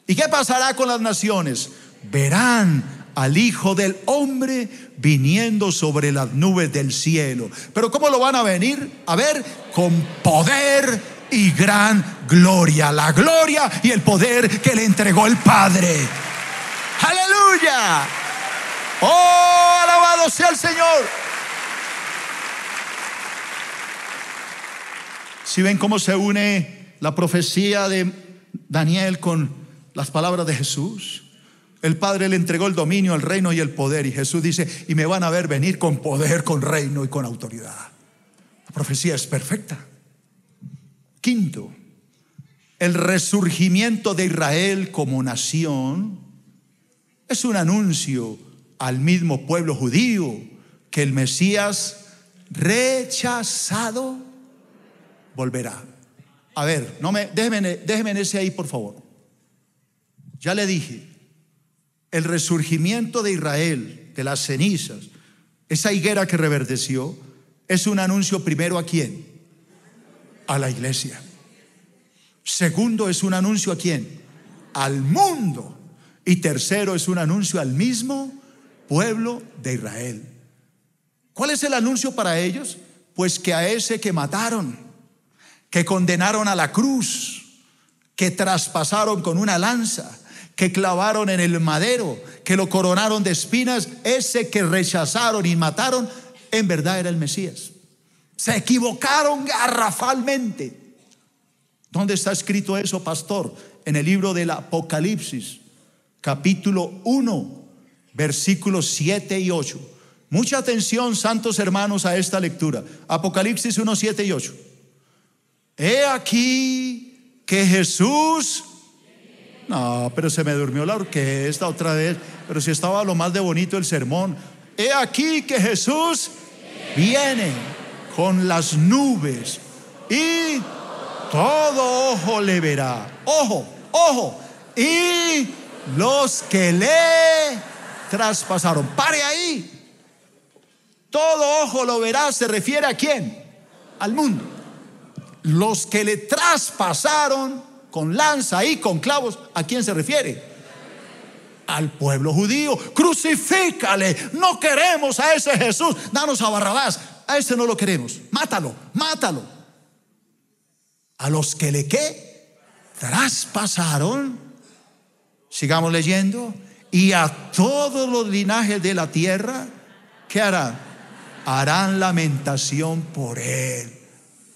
¿Y qué pasará con las naciones? Verán al Hijo del Hombre viniendo sobre las nubes del cielo. Pero ¿cómo lo van a venir? A ver, con poder y gran gloria. La gloria y el poder que le entregó el Padre. Aleluya. Oh, alabado sea el Señor. Si ven cómo se une la profecía de Daniel con las palabras de Jesús. El Padre le entregó el dominio, el reino y el poder. Y Jesús dice, y me van a ver venir con poder, con reino y con autoridad. La profecía es perfecta. Quinto, el resurgimiento de Israel como nación es un anuncio al mismo pueblo judío que el Mesías rechazado volverá. A ver, no me, déjenme, en ese ahí, por favor. Ya le dije, el resurgimiento de Israel, de las cenizas, esa higuera que reverdeció, es un anuncio primero a quién? A la iglesia. Segundo es un anuncio a quién? Al mundo. Y tercero es un anuncio al mismo pueblo de Israel. ¿Cuál es el anuncio para ellos? Pues que a ese que mataron, que condenaron a la cruz, que traspasaron con una lanza, que clavaron en el madero, que lo coronaron de espinas, ese que rechazaron y mataron, en verdad era el Mesías. Se equivocaron garrafalmente. ¿Dónde está escrito eso, pastor? En el libro del Apocalipsis, capítulo 1, versículos 7 y 8. Mucha atención, santos hermanos, a esta lectura. Apocalipsis 1, 7 y 8. He aquí que Jesús no, pero se me durmió la orquesta otra vez, pero si estaba lo más de bonito el sermón. He aquí que Jesús viene con las nubes y todo ojo le verá. Ojo, ojo. Y los que le traspasaron. Pare ahí. Todo ojo lo verá. ¿Se refiere a quién? Al mundo. Los que le traspasaron con lanza y con clavos, ¿a quién se refiere? Al pueblo judío, crucifícale, no queremos a ese Jesús, danos a Barrabás, a ese no lo queremos, mátalo, mátalo. A los que le que traspasaron, sigamos leyendo, y a todos los linajes de la tierra, ¿qué harán? Harán lamentación por él.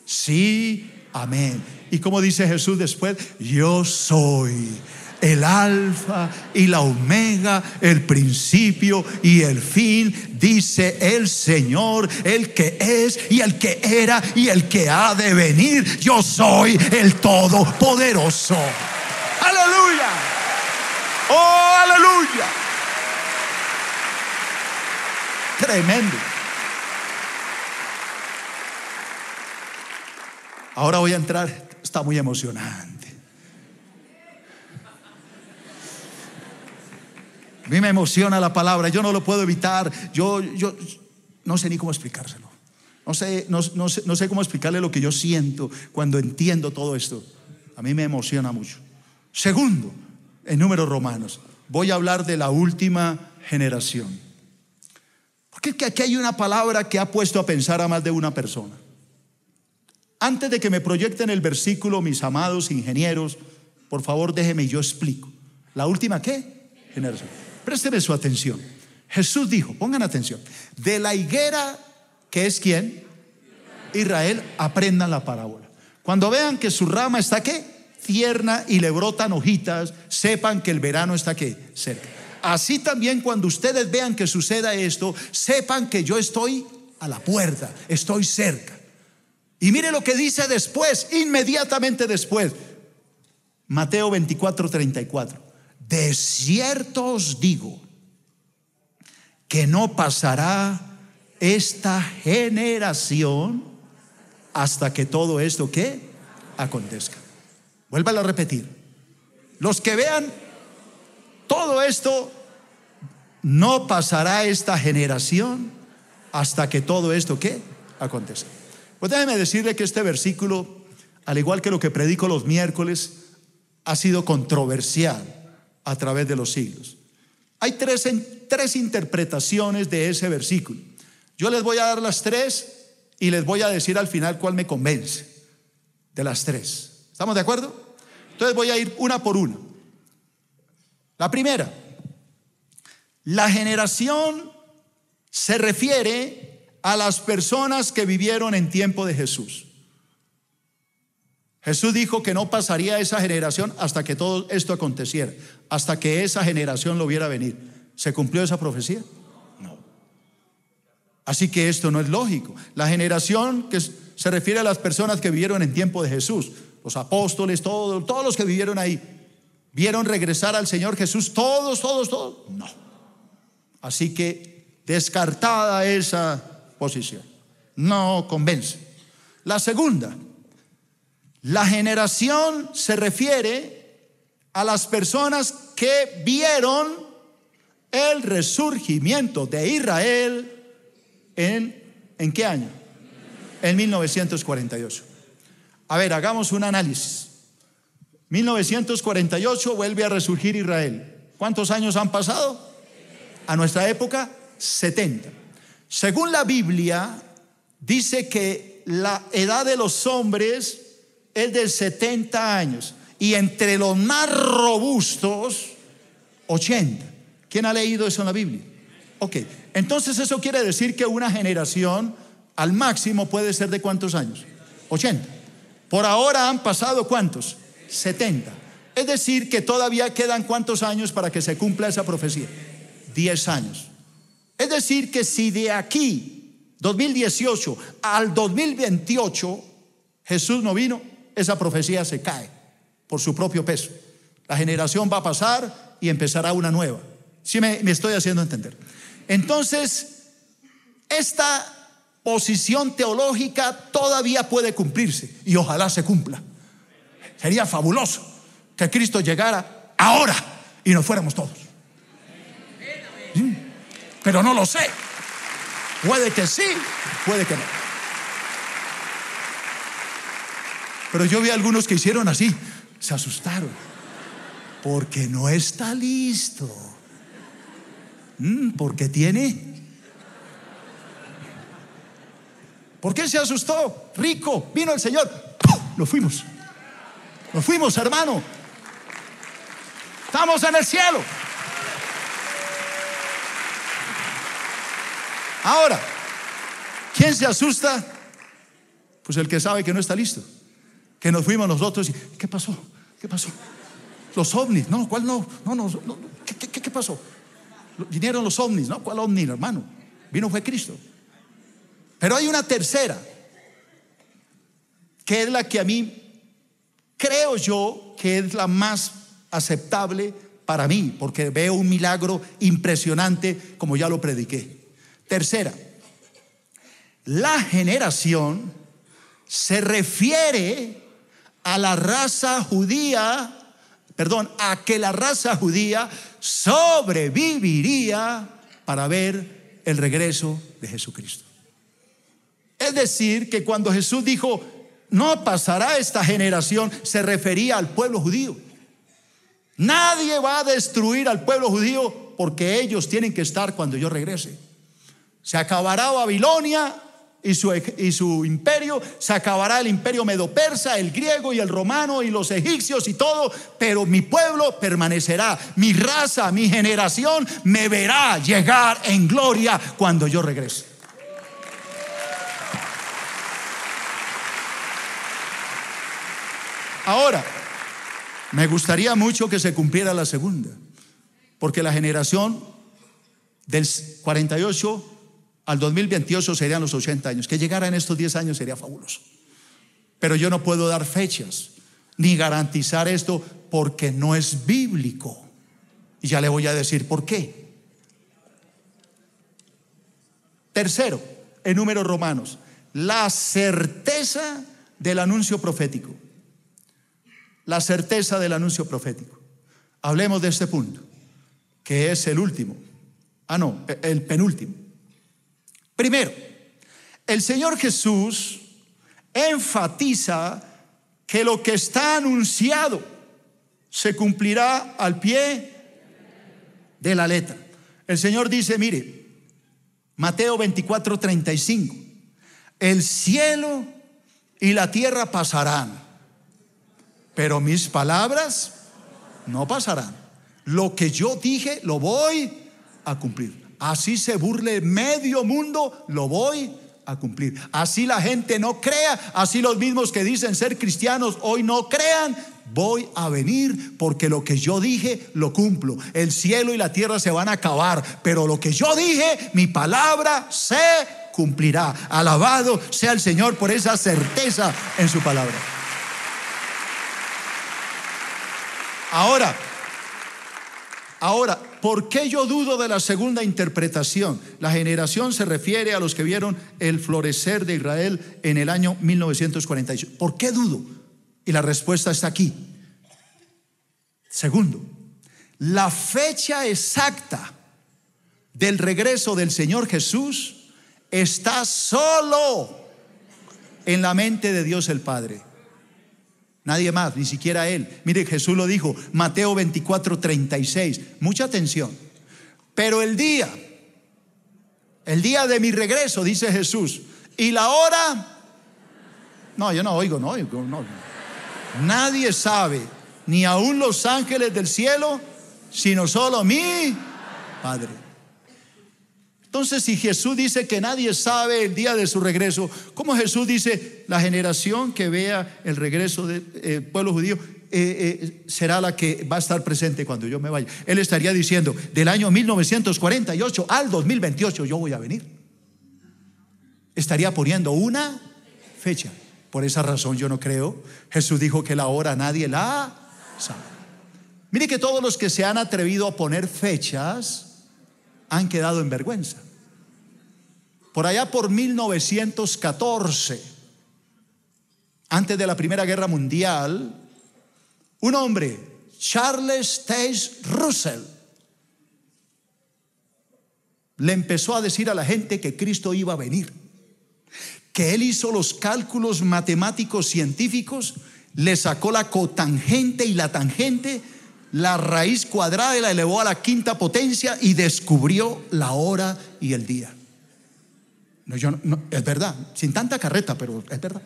Sí, Amén. Y como dice Jesús después, yo soy el alfa y la omega, el principio y el fin, dice el Señor, el que es y el que era y el que ha de venir. Yo soy el Todopoderoso. Aleluya. Oh, aleluya. Tremendo. Ahora voy a entrar, está muy emocionante. A mí me emociona la palabra, yo no lo puedo evitar, yo, yo no sé ni cómo explicárselo. No sé, no, sé, cómo explicarle lo que yo siento cuando entiendo todo esto. A mí me emociona mucho. Segundo, en números romanos, voy a hablar de la última generación. Porque aquí hay una palabra que ha puesto a pensar a más de una persona. Antes de que me proyecten el versículo, mis amados ingenieros, por favor déjeme y yo explico. La última qué? Generación. Présteme su atención. Jesús dijo, pongan atención, de la higuera que es quien Israel, aprendan la parábola. Cuando vean que su rama está qué? Tierna y le brotan hojitas, sepan que el verano está qué? Cerca. Así también cuando ustedes vean que suceda esto, sepan que yo estoy a la puerta, estoy cerca. Y mire lo que dice después, inmediatamente después. Mateo 24, 34. De cierto os digo que no pasará esta generación hasta que todo esto que acontezca. Vuélvalo a repetir. Los que vean todo esto, no pasará esta generación hasta que todo esto que acontezca. Pues déjeme decirle que este versículo, al igual que lo que predico los miércoles, ha sido controversial a través de los siglos. Hay tres, tres interpretaciones de ese versículo. Yo les voy a dar las tres y les voy a decir al final cuál me convence de las tres. ¿Estamos de acuerdo? Entonces voy a ir una por una. La primera, la generación se refiere a las personas que vivieron en tiempo de Jesús. Jesús dijo que no pasaría esa generación hasta que todo esto aconteciera, hasta que esa generación lo viera venir. ¿Se cumplió esa profecía? No. Así que esto no es lógico. La generación que se refiere a las personas que vivieron en tiempo de Jesús, los apóstoles, todos, todos los que vivieron ahí, vieron regresar al Señor Jesús, todos, todos, todos. No. Así que descartada esa posición. No convence. La segunda, la generación se refiere a las personas que vieron el resurgimiento de Israel en, ¿en qué año? En 1948. A ver, hagamos un análisis. 1948 vuelve a resurgir Israel. ¿Cuántos años han pasado? A nuestra época, 70. Según la Biblia, dice que la edad de los hombres es de 70 años y entre los más robustos, 80. ¿Quién ha leído eso en la Biblia? Ok, entonces eso quiere decir que una generación al máximo puede ser de cuántos años? 80. Por ahora han pasado cuántos? 70. Es decir, que todavía quedan cuántos años para que se cumpla esa profecía? 10 años. Es decir, que si de aquí, 2018 al 2028, Jesús no vino, esa profecía se cae por su propio peso. La generación va a pasar y empezará una nueva. Si ¿Sí me, me estoy haciendo entender. Entonces, esta posición teológica todavía puede cumplirse y ojalá se cumpla. Sería fabuloso que Cristo llegara ahora y nos fuéramos todos pero no lo sé. Puede que sí, puede que no. Pero yo vi algunos que hicieron así, se asustaron, porque no está listo, mm, porque tiene. ¿Por qué se asustó? Rico, vino el Señor, Lo fuimos, Lo fuimos, hermano. Estamos en el cielo. Ahora, ¿quién se asusta? Pues el que sabe que no está listo. Que nos fuimos nosotros y, ¿qué pasó? ¿Qué pasó? Los ovnis, no, ¿cuál no? No, no, ¿qué, qué pasó? Vinieron los ovnis, ¿no? ¿Cuál ovni, hermano? Vino fue Cristo. Pero hay una tercera, que es la que a mí creo yo que es la más aceptable para mí, porque veo un milagro impresionante como ya lo prediqué. Tercera, la generación se refiere a la raza judía, perdón, a que la raza judía sobreviviría para ver el regreso de Jesucristo. Es decir, que cuando Jesús dijo, no pasará esta generación, se refería al pueblo judío. Nadie va a destruir al pueblo judío porque ellos tienen que estar cuando yo regrese. Se acabará Babilonia y su, y su imperio, se acabará el imperio medo-persa, el griego y el romano y los egipcios y todo, pero mi pueblo permanecerá, mi raza, mi generación me verá llegar en gloria cuando yo regrese. Ahora, me gustaría mucho que se cumpliera la segunda, porque la generación del 48 al 2028 serían los 80 años. Que llegara en estos 10 años sería fabuloso. Pero yo no puedo dar fechas ni garantizar esto porque no es bíblico. Y ya le voy a decir por qué. Tercero, en números romanos, la certeza del anuncio profético. La certeza del anuncio profético. Hablemos de este punto, que es el último. Ah, no, el penúltimo. Primero, el Señor Jesús enfatiza que lo que está anunciado se cumplirá al pie de la letra. El Señor dice, mire, Mateo 24, 35, el cielo y la tierra pasarán, pero mis palabras no pasarán. Lo que yo dije lo voy a cumplir. Así se burle medio mundo, lo voy a cumplir. Así la gente no crea, así los mismos que dicen ser cristianos hoy no crean, voy a venir porque lo que yo dije lo cumplo. El cielo y la tierra se van a acabar, pero lo que yo dije, mi palabra se cumplirá. Alabado sea el Señor por esa certeza en su palabra. Ahora, ahora, ¿por qué yo dudo de la segunda interpretación? La generación se refiere a los que vieron el florecer de Israel en el año 1948. ¿Por qué dudo? Y la respuesta está aquí. Segundo, la fecha exacta del regreso del Señor Jesús está solo en la mente de Dios el Padre. Nadie más, ni siquiera Él. Mire, Jesús lo dijo, Mateo 24, 36. Mucha atención. Pero el día, el día de mi regreso, dice Jesús, y la hora... No, yo no oigo, no oigo, no. Nadie sabe, ni aun los ángeles del cielo, sino solo mi Padre. Entonces, si Jesús dice que nadie sabe el día de su regreso, Como Jesús dice la generación que vea el regreso del eh, pueblo judío eh, eh, será la que va a estar presente cuando yo me vaya? Él estaría diciendo, del año 1948 al 2028 yo voy a venir. Estaría poniendo una fecha. Por esa razón yo no creo. Jesús dijo que la hora nadie la sabe. Mire que todos los que se han atrevido a poner fechas, han quedado en vergüenza. Por allá por 1914, antes de la Primera Guerra Mundial, un hombre, Charles Taze Russell, le empezó a decir a la gente que Cristo iba a venir, que él hizo los cálculos matemáticos científicos, le sacó la cotangente y la tangente, la raíz cuadrada y la elevó a la quinta potencia y descubrió la hora y el día. No, yo es verdad, sin tanta carreta, pero es verdad.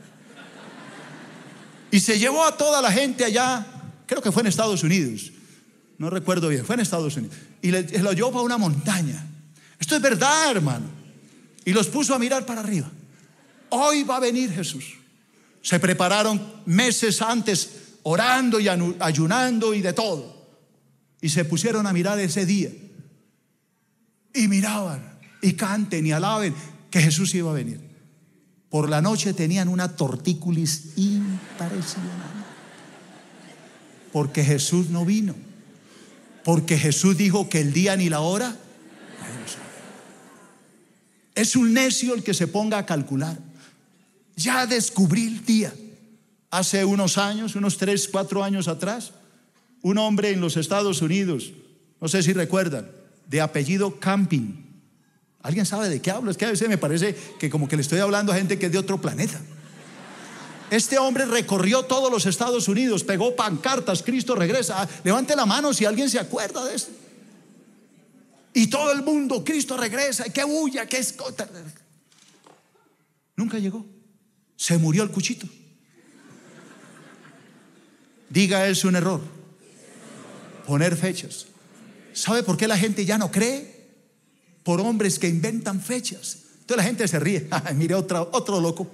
Y se llevó a toda la gente allá, creo que fue en Estados Unidos, no recuerdo bien, fue en Estados Unidos, y lo llevó para una montaña. Esto es verdad, hermano. Y los puso a mirar para arriba. Hoy va a venir Jesús. Se prepararon meses antes orando y ayunando y de todo. Y se pusieron a mirar ese día. Y miraban, y canten, y alaben que Jesús iba a venir. Por la noche tenían una tortículis impresionante. Porque Jesús no vino. Porque Jesús dijo que el día ni la hora. Es un necio el que se ponga a calcular. Ya descubrí el día. Hace unos años, unos tres, cuatro años atrás, un hombre en los Estados Unidos, no sé si recuerdan, de apellido Camping. ¿Alguien sabe de qué hablo? Es que a veces me parece que como que le estoy hablando a gente que es de otro planeta. Este hombre recorrió todos los Estados Unidos, pegó pancartas, Cristo regresa. Levante la mano si alguien se acuerda de esto. Y todo el mundo, Cristo regresa, que huya, que escota. Nunca llegó. Se murió el cuchito. Diga, es un error. Poner fechas. ¿Sabe por qué la gente ya no cree? Por hombres que inventan fechas. Entonces la gente se ríe. Mire, otro, otro loco.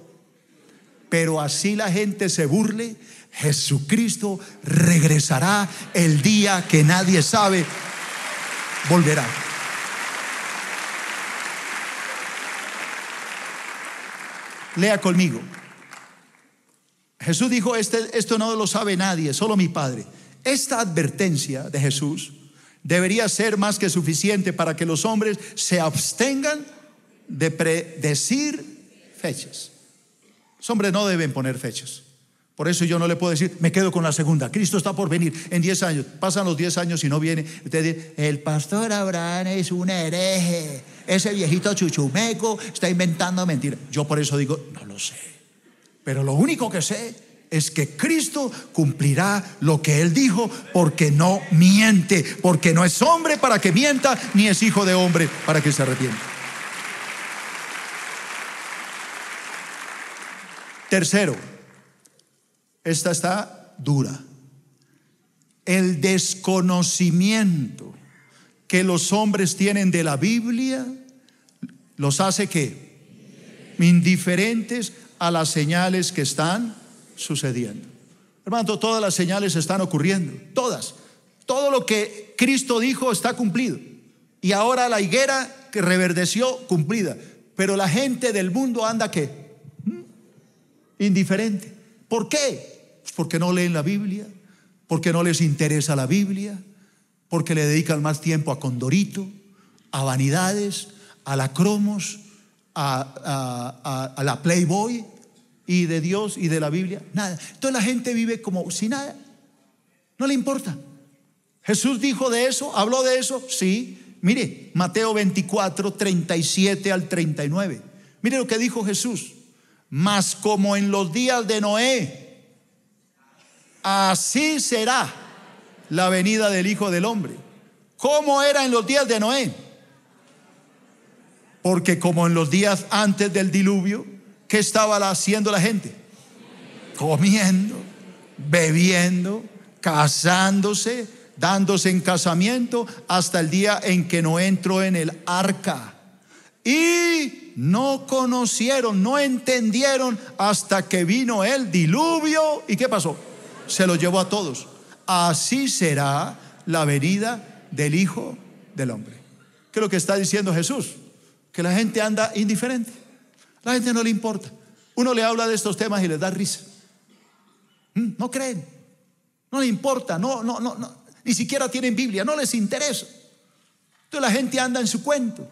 Pero así la gente se burle. Jesucristo regresará el día que nadie sabe. Volverá. Lea conmigo. Jesús dijo, este, esto no lo sabe nadie, solo mi Padre. Esta advertencia de Jesús debería ser más que suficiente para que los hombres se abstengan de predecir fechas. Los hombres no deben poner fechas. Por eso yo no le puedo decir, me quedo con la segunda. Cristo está por venir en 10 años. Pasan los 10 años y no viene. Usted dice, el pastor Abraham es un hereje. Ese viejito chuchumeco está inventando mentiras. Yo por eso digo, no lo sé. Pero lo único que sé es que Cristo cumplirá lo que él dijo porque no miente, porque no es hombre para que mienta, ni es hijo de hombre para que se arrepienta. Tercero, esta está dura. El desconocimiento que los hombres tienen de la Biblia los hace que indiferentes a las señales que están sucediendo. Hermano, todas las señales están ocurriendo, todas. Todo lo que Cristo dijo está cumplido. Y ahora la higuera que reverdeció, cumplida. Pero la gente del mundo anda que hmm, indiferente. ¿Por qué? Pues porque no leen la Biblia, porque no les interesa la Biblia, porque le dedican más tiempo a Condorito, a vanidades, a la cromos, a la Playboy, y de Dios y de la Biblia, nada. Entonces la gente vive como si nada, no le importa. Jesús dijo de eso, habló de eso, sí. Mire, Mateo 24, 37 al 39. Mire lo que dijo Jesús. Mas como en los días de Noé, así será la venida del Hijo del Hombre. Como era en los días de Noé? Porque como en los días antes del diluvio, ¿Qué estaba haciendo la gente? Comiendo, bebiendo, casándose, dándose en casamiento hasta el día en que no entró en el arca. Y no conocieron, no entendieron hasta que vino el diluvio. ¿Y qué pasó? Se lo llevó a todos. Así será la venida del Hijo del Hombre. ¿Qué es lo que está diciendo Jesús? Que la gente anda indiferente. La gente no le importa. Uno le habla de estos temas y les da risa. ¿Mm? No creen. No le importa. No, no, no, no. Ni siquiera tienen Biblia. No les interesa. Entonces la gente anda en su cuento.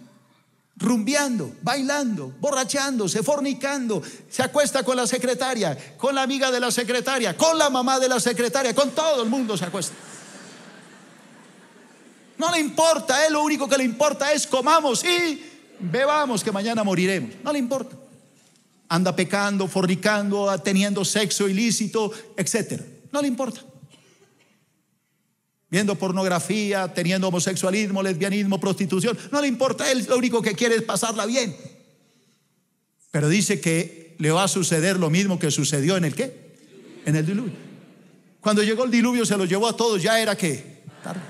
Rumbeando, bailando, borrachándose, fornicando, se acuesta con la secretaria, con la amiga de la secretaria, con la mamá de la secretaria, con todo el mundo se acuesta. No le importa, eh, lo único que le importa es comamos y bebamos que mañana moriremos. No le importa. Anda pecando, fornicando, teniendo sexo ilícito, Etcétera No le importa. Viendo pornografía, teniendo homosexualismo, lesbianismo, prostitución. No le importa. Él lo único que quiere es pasarla bien. Pero dice que le va a suceder lo mismo que sucedió en el qué? En el diluvio. Cuando llegó el diluvio se lo llevó a todos. Ya era que tarde.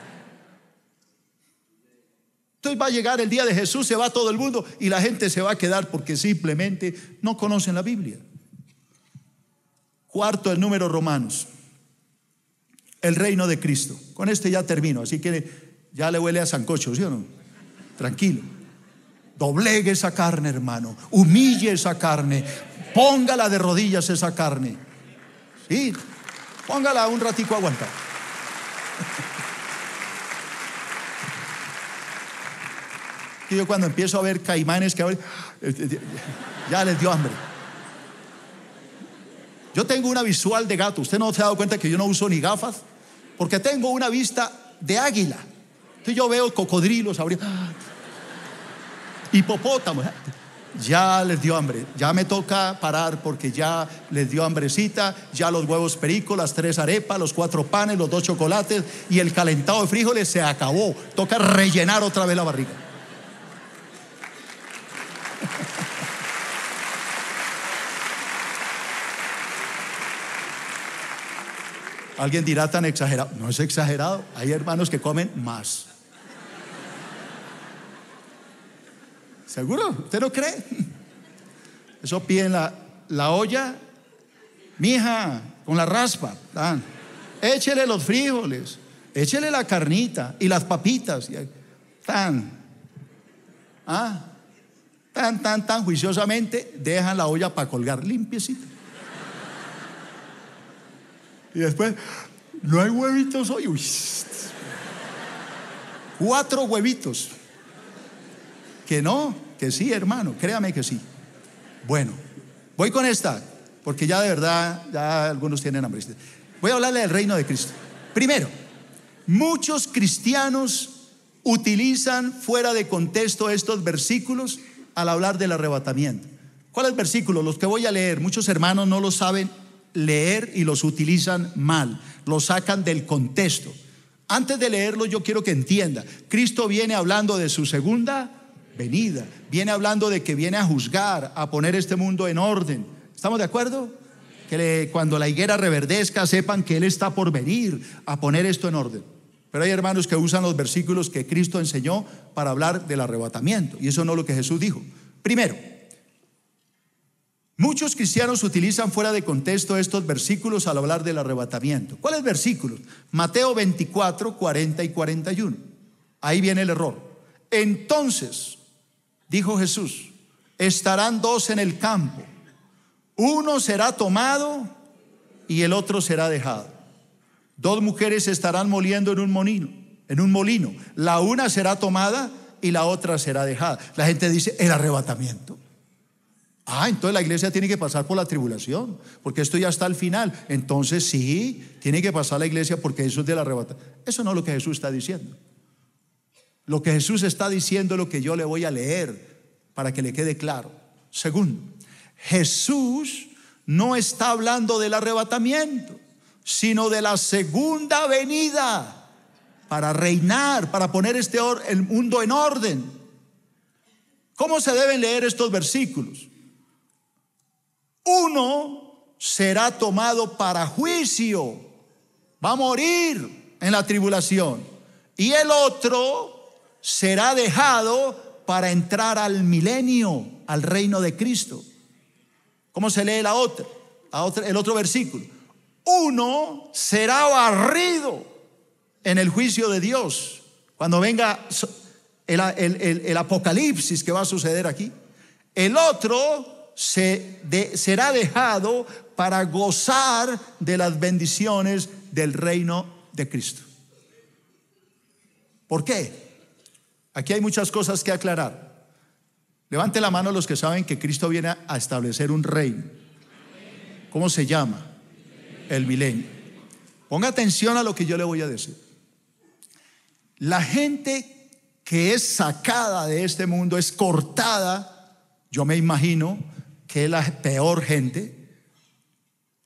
Entonces va a llegar el día de Jesús, se va todo el mundo y la gente se va a quedar porque simplemente no conocen la Biblia. Cuarto, el número romanos. El reino de Cristo. Con este ya termino, así que ya le huele a sancocho, ¿sí o no? Tranquilo. Doblegue esa carne, hermano. Humille esa carne. Póngala de rodillas esa carne. Sí. Póngala un ratico aguantar. que yo cuando empiezo a ver caimanes que eh, eh, ya les dio hambre. Yo tengo una visual de gato. ¿Usted no se ha dado cuenta que yo no uso ni gafas? Porque tengo una vista de águila. Entonces yo veo cocodrilos, abriendo. Hipopótamo. Ya les dio hambre, ya me toca parar porque ya les dio hambrecita, ya los huevos pericos, las tres arepas, los cuatro panes, los dos chocolates y el calentado de frijoles se acabó. Toca rellenar otra vez la barriga. Alguien dirá tan exagerado. No es exagerado. Hay hermanos que comen más. ¿Seguro? ¿Usted no cree? Eso piden la, la olla, mija, con la raspa. Dan. Échele los frijoles, échele la carnita y las papitas. Tan. ¿Ah? tan, tan, tan juiciosamente, dejan la olla para colgar limpiecita. Y después, no hay huevitos hoy. Cuatro huevitos. Que no, que sí, hermano, créame que sí. Bueno, voy con esta, porque ya de verdad, ya algunos tienen hambre. Voy a hablarle del reino de Cristo. Primero, muchos cristianos utilizan fuera de contexto estos versículos al hablar del arrebatamiento. ¿Cuál es el versículo? Los que voy a leer, muchos hermanos no lo saben leer y los utilizan mal, los sacan del contexto. Antes de leerlo yo quiero que entienda, Cristo viene hablando de su segunda venida, viene hablando de que viene a juzgar, a poner este mundo en orden. ¿Estamos de acuerdo? Que cuando la higuera reverdezca sepan que Él está por venir a poner esto en orden. Pero hay hermanos que usan los versículos que Cristo enseñó para hablar del arrebatamiento. Y eso no es lo que Jesús dijo. Primero, muchos cristianos utilizan fuera de contexto estos versículos al hablar del arrebatamiento. ¿Cuáles versículos? Mateo 24, 40 y 41. Ahí viene el error. Entonces, dijo Jesús, estarán dos en el campo. Uno será tomado y el otro será dejado. Dos mujeres estarán moliendo en un molino, en un molino. La una será tomada y la otra será dejada. La gente dice, el arrebatamiento. Ah, entonces la iglesia tiene que pasar por la tribulación, porque esto ya está al final. Entonces sí, tiene que pasar la iglesia porque eso es del arrebatamiento. Eso no es lo que Jesús está diciendo. Lo que Jesús está diciendo es lo que yo le voy a leer para que le quede claro. Segundo, Jesús no está hablando del arrebatamiento sino de la segunda venida para reinar, para poner este el mundo en orden. ¿Cómo se deben leer estos versículos? Uno será tomado para juicio, va a morir en la tribulación, y el otro será dejado para entrar al milenio, al reino de Cristo. ¿Cómo se lee la otra? La otra el otro versículo uno será barrido en el juicio de Dios. Cuando venga el, apocalipsis que va a suceder aquí, el otro se será dejado para gozar de las bendiciones del reino de Cristo. ¿Por qué? Aquí hay muchas cosas que aclarar. Levante la mano los que saben que Cristo viene a establecer un reino. ¿Cómo se llama? el milenio. Ponga atención a lo que yo le voy a decir. La gente que es sacada de este mundo, es cortada, yo me imagino que es la peor gente.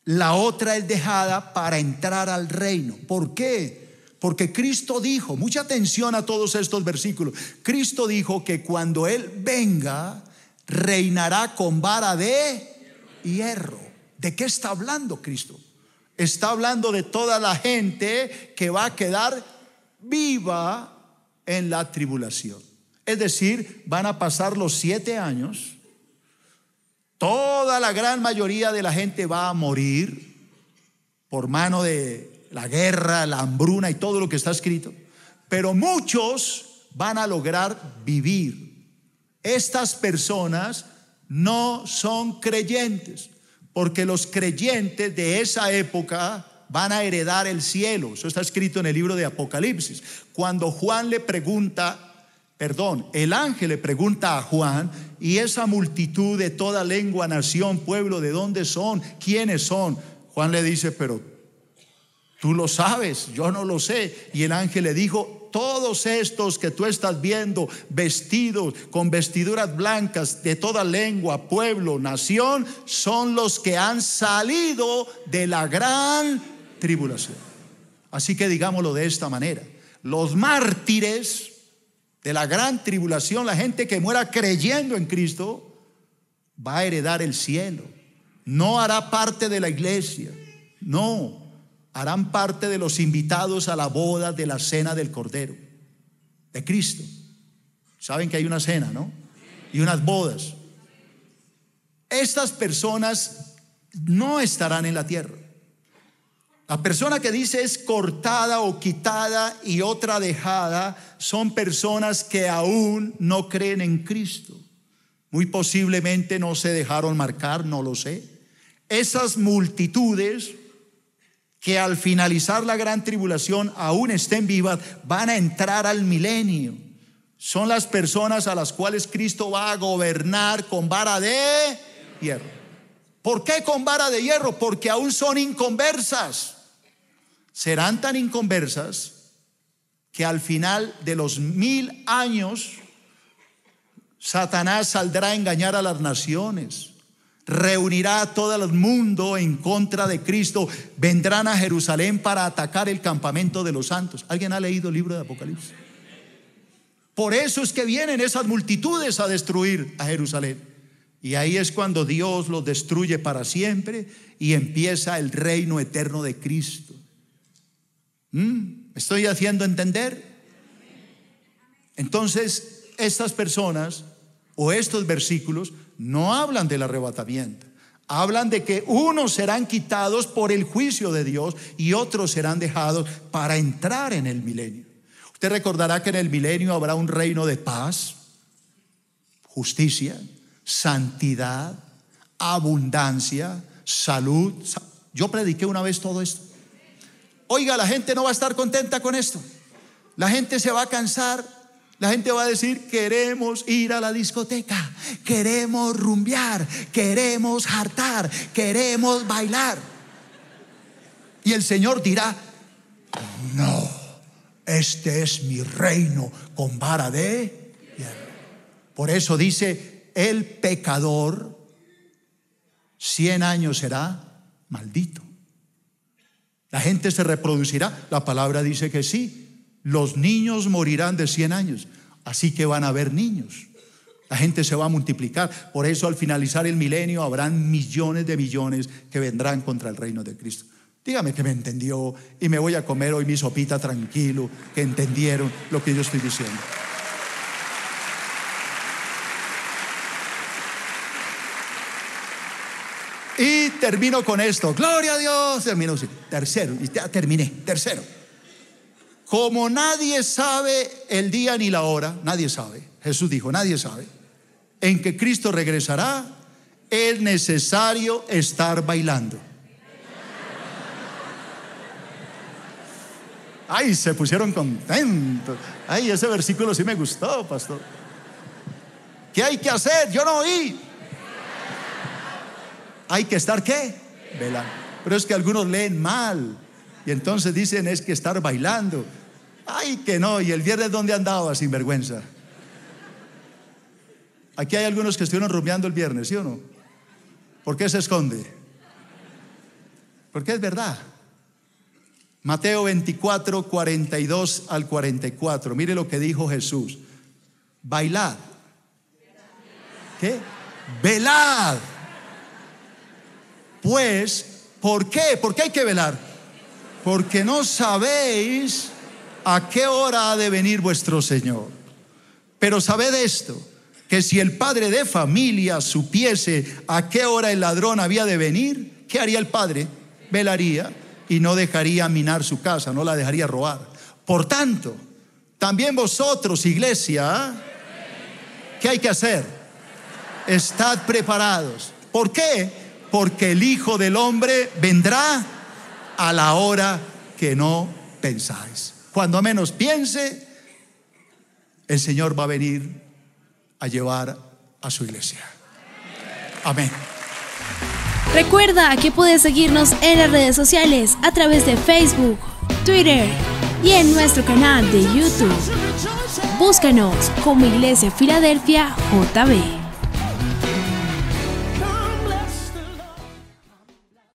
La otra es dejada para entrar al reino. ¿Por qué? Porque Cristo dijo, mucha atención a todos estos versículos, Cristo dijo que cuando Él venga, reinará con vara de hierro. ¿De qué está hablando Cristo? está hablando de toda la gente que va a quedar viva en la tribulación. Es decir, van a pasar los siete años, toda la gran mayoría de la gente va a morir por mano de la guerra, la hambruna y todo lo que está escrito, pero muchos van a lograr vivir. Estas personas no son creyentes porque los creyentes de esa época van a heredar el cielo. Eso está escrito en el libro de Apocalipsis. Cuando Juan le pregunta, perdón, el ángel le pregunta a Juan, y esa multitud de toda lengua, nación, pueblo, ¿de dónde son? ¿Quiénes son? Juan le dice, pero tú lo sabes, yo no lo sé. Y el ángel le dijo, todos estos que tú estás viendo vestidos con vestiduras blancas de toda lengua, pueblo, nación, son los que han salido de la gran tribulación. Así que digámoslo de esta manera, los mártires de la gran tribulación, la gente que muera creyendo en Cristo, va a heredar el cielo, no hará parte de la iglesia, no, harán parte de los invitados a la boda de la cena del Cordero, de Cristo. Saben que hay una cena, ¿no? Y unas bodas. Estas personas no estarán en la tierra. La persona que dice es cortada o quitada y otra dejada son personas que aún no creen en Cristo. Muy posiblemente no se dejaron marcar, no lo sé. Esas multitudes que al finalizar la gran tribulación aún estén vivas, van a entrar al milenio. Son las personas a las cuales Cristo va a gobernar con vara de hierro. ¿Por qué con vara de hierro? Porque aún son inconversas. Serán tan inconversas que al final de los mil años Satanás saldrá a engañar a las naciones reunirá a todo el mundo en contra de Cristo, vendrán a Jerusalén para atacar el campamento de los santos. ¿Alguien ha leído el libro de Apocalipsis? Por eso es que vienen esas multitudes a destruir a Jerusalén. Y ahí es cuando Dios los destruye para siempre y empieza el reino eterno de Cristo. ¿Mm? ¿Me estoy haciendo entender? Entonces, estas personas o estos versículos no hablan del arrebatamiento. Hablan de que unos serán quitados por el juicio de Dios y otros serán dejados para entrar en el milenio. Usted recordará que en el milenio habrá un reino de paz, justicia, santidad, abundancia, salud. Yo prediqué una vez todo esto. Oiga, la gente no va a estar contenta con esto. La gente se va a cansar la gente va a decir, queremos ir a la discoteca, queremos rumbear, queremos hartar, queremos bailar. Y el Señor dirá, no, este es mi reino con vara de Por eso dice, el pecador, cien años será maldito. La gente se reproducirá, la palabra dice que sí, los niños morirán de 100 años, así que van a haber niños. La gente se va a multiplicar. Por eso al finalizar el milenio habrán millones de millones que vendrán contra el reino de Cristo. Dígame que me entendió y me voy a comer hoy mi sopita tranquilo, que entendieron lo que yo estoy diciendo. Y termino con esto. Gloria a Dios. Termino. Tercero. ya terminé. Tercero. Como nadie sabe el día ni la hora, nadie sabe, Jesús dijo, nadie sabe, en que Cristo regresará, es necesario estar bailando. Ay, se pusieron contentos. Ay, ese versículo sí me gustó, pastor. ¿Qué hay que hacer? Yo no oí. Hay que estar qué? Vela. Pero es que algunos leen mal. Y entonces dicen es que estar bailando. Ay, que no. ¿Y el viernes dónde andaba, sinvergüenza? Aquí hay algunos que estuvieron rumiando el viernes, ¿sí o no? ¿Por qué se esconde? Porque es verdad. Mateo 24, 42 al 44. Mire lo que dijo Jesús. Bailad. ¿Qué? Velad. Pues, ¿por qué? ¿Por qué hay que velar? Porque no sabéis a qué hora ha de venir vuestro Señor. Pero sabed esto, que si el padre de familia supiese a qué hora el ladrón había de venir, ¿qué haría el padre? Velaría y no dejaría minar su casa, no la dejaría robar. Por tanto, también vosotros, iglesia, ¿qué hay que hacer? Estad preparados. ¿Por qué? Porque el Hijo del Hombre vendrá a la hora que no pensáis. Cuando menos piense, el Señor va a venir a llevar a su iglesia. Amén. Recuerda que puedes seguirnos en las redes sociales a través de Facebook, Twitter y en nuestro canal de YouTube. Búscanos como Iglesia Filadelfia JB.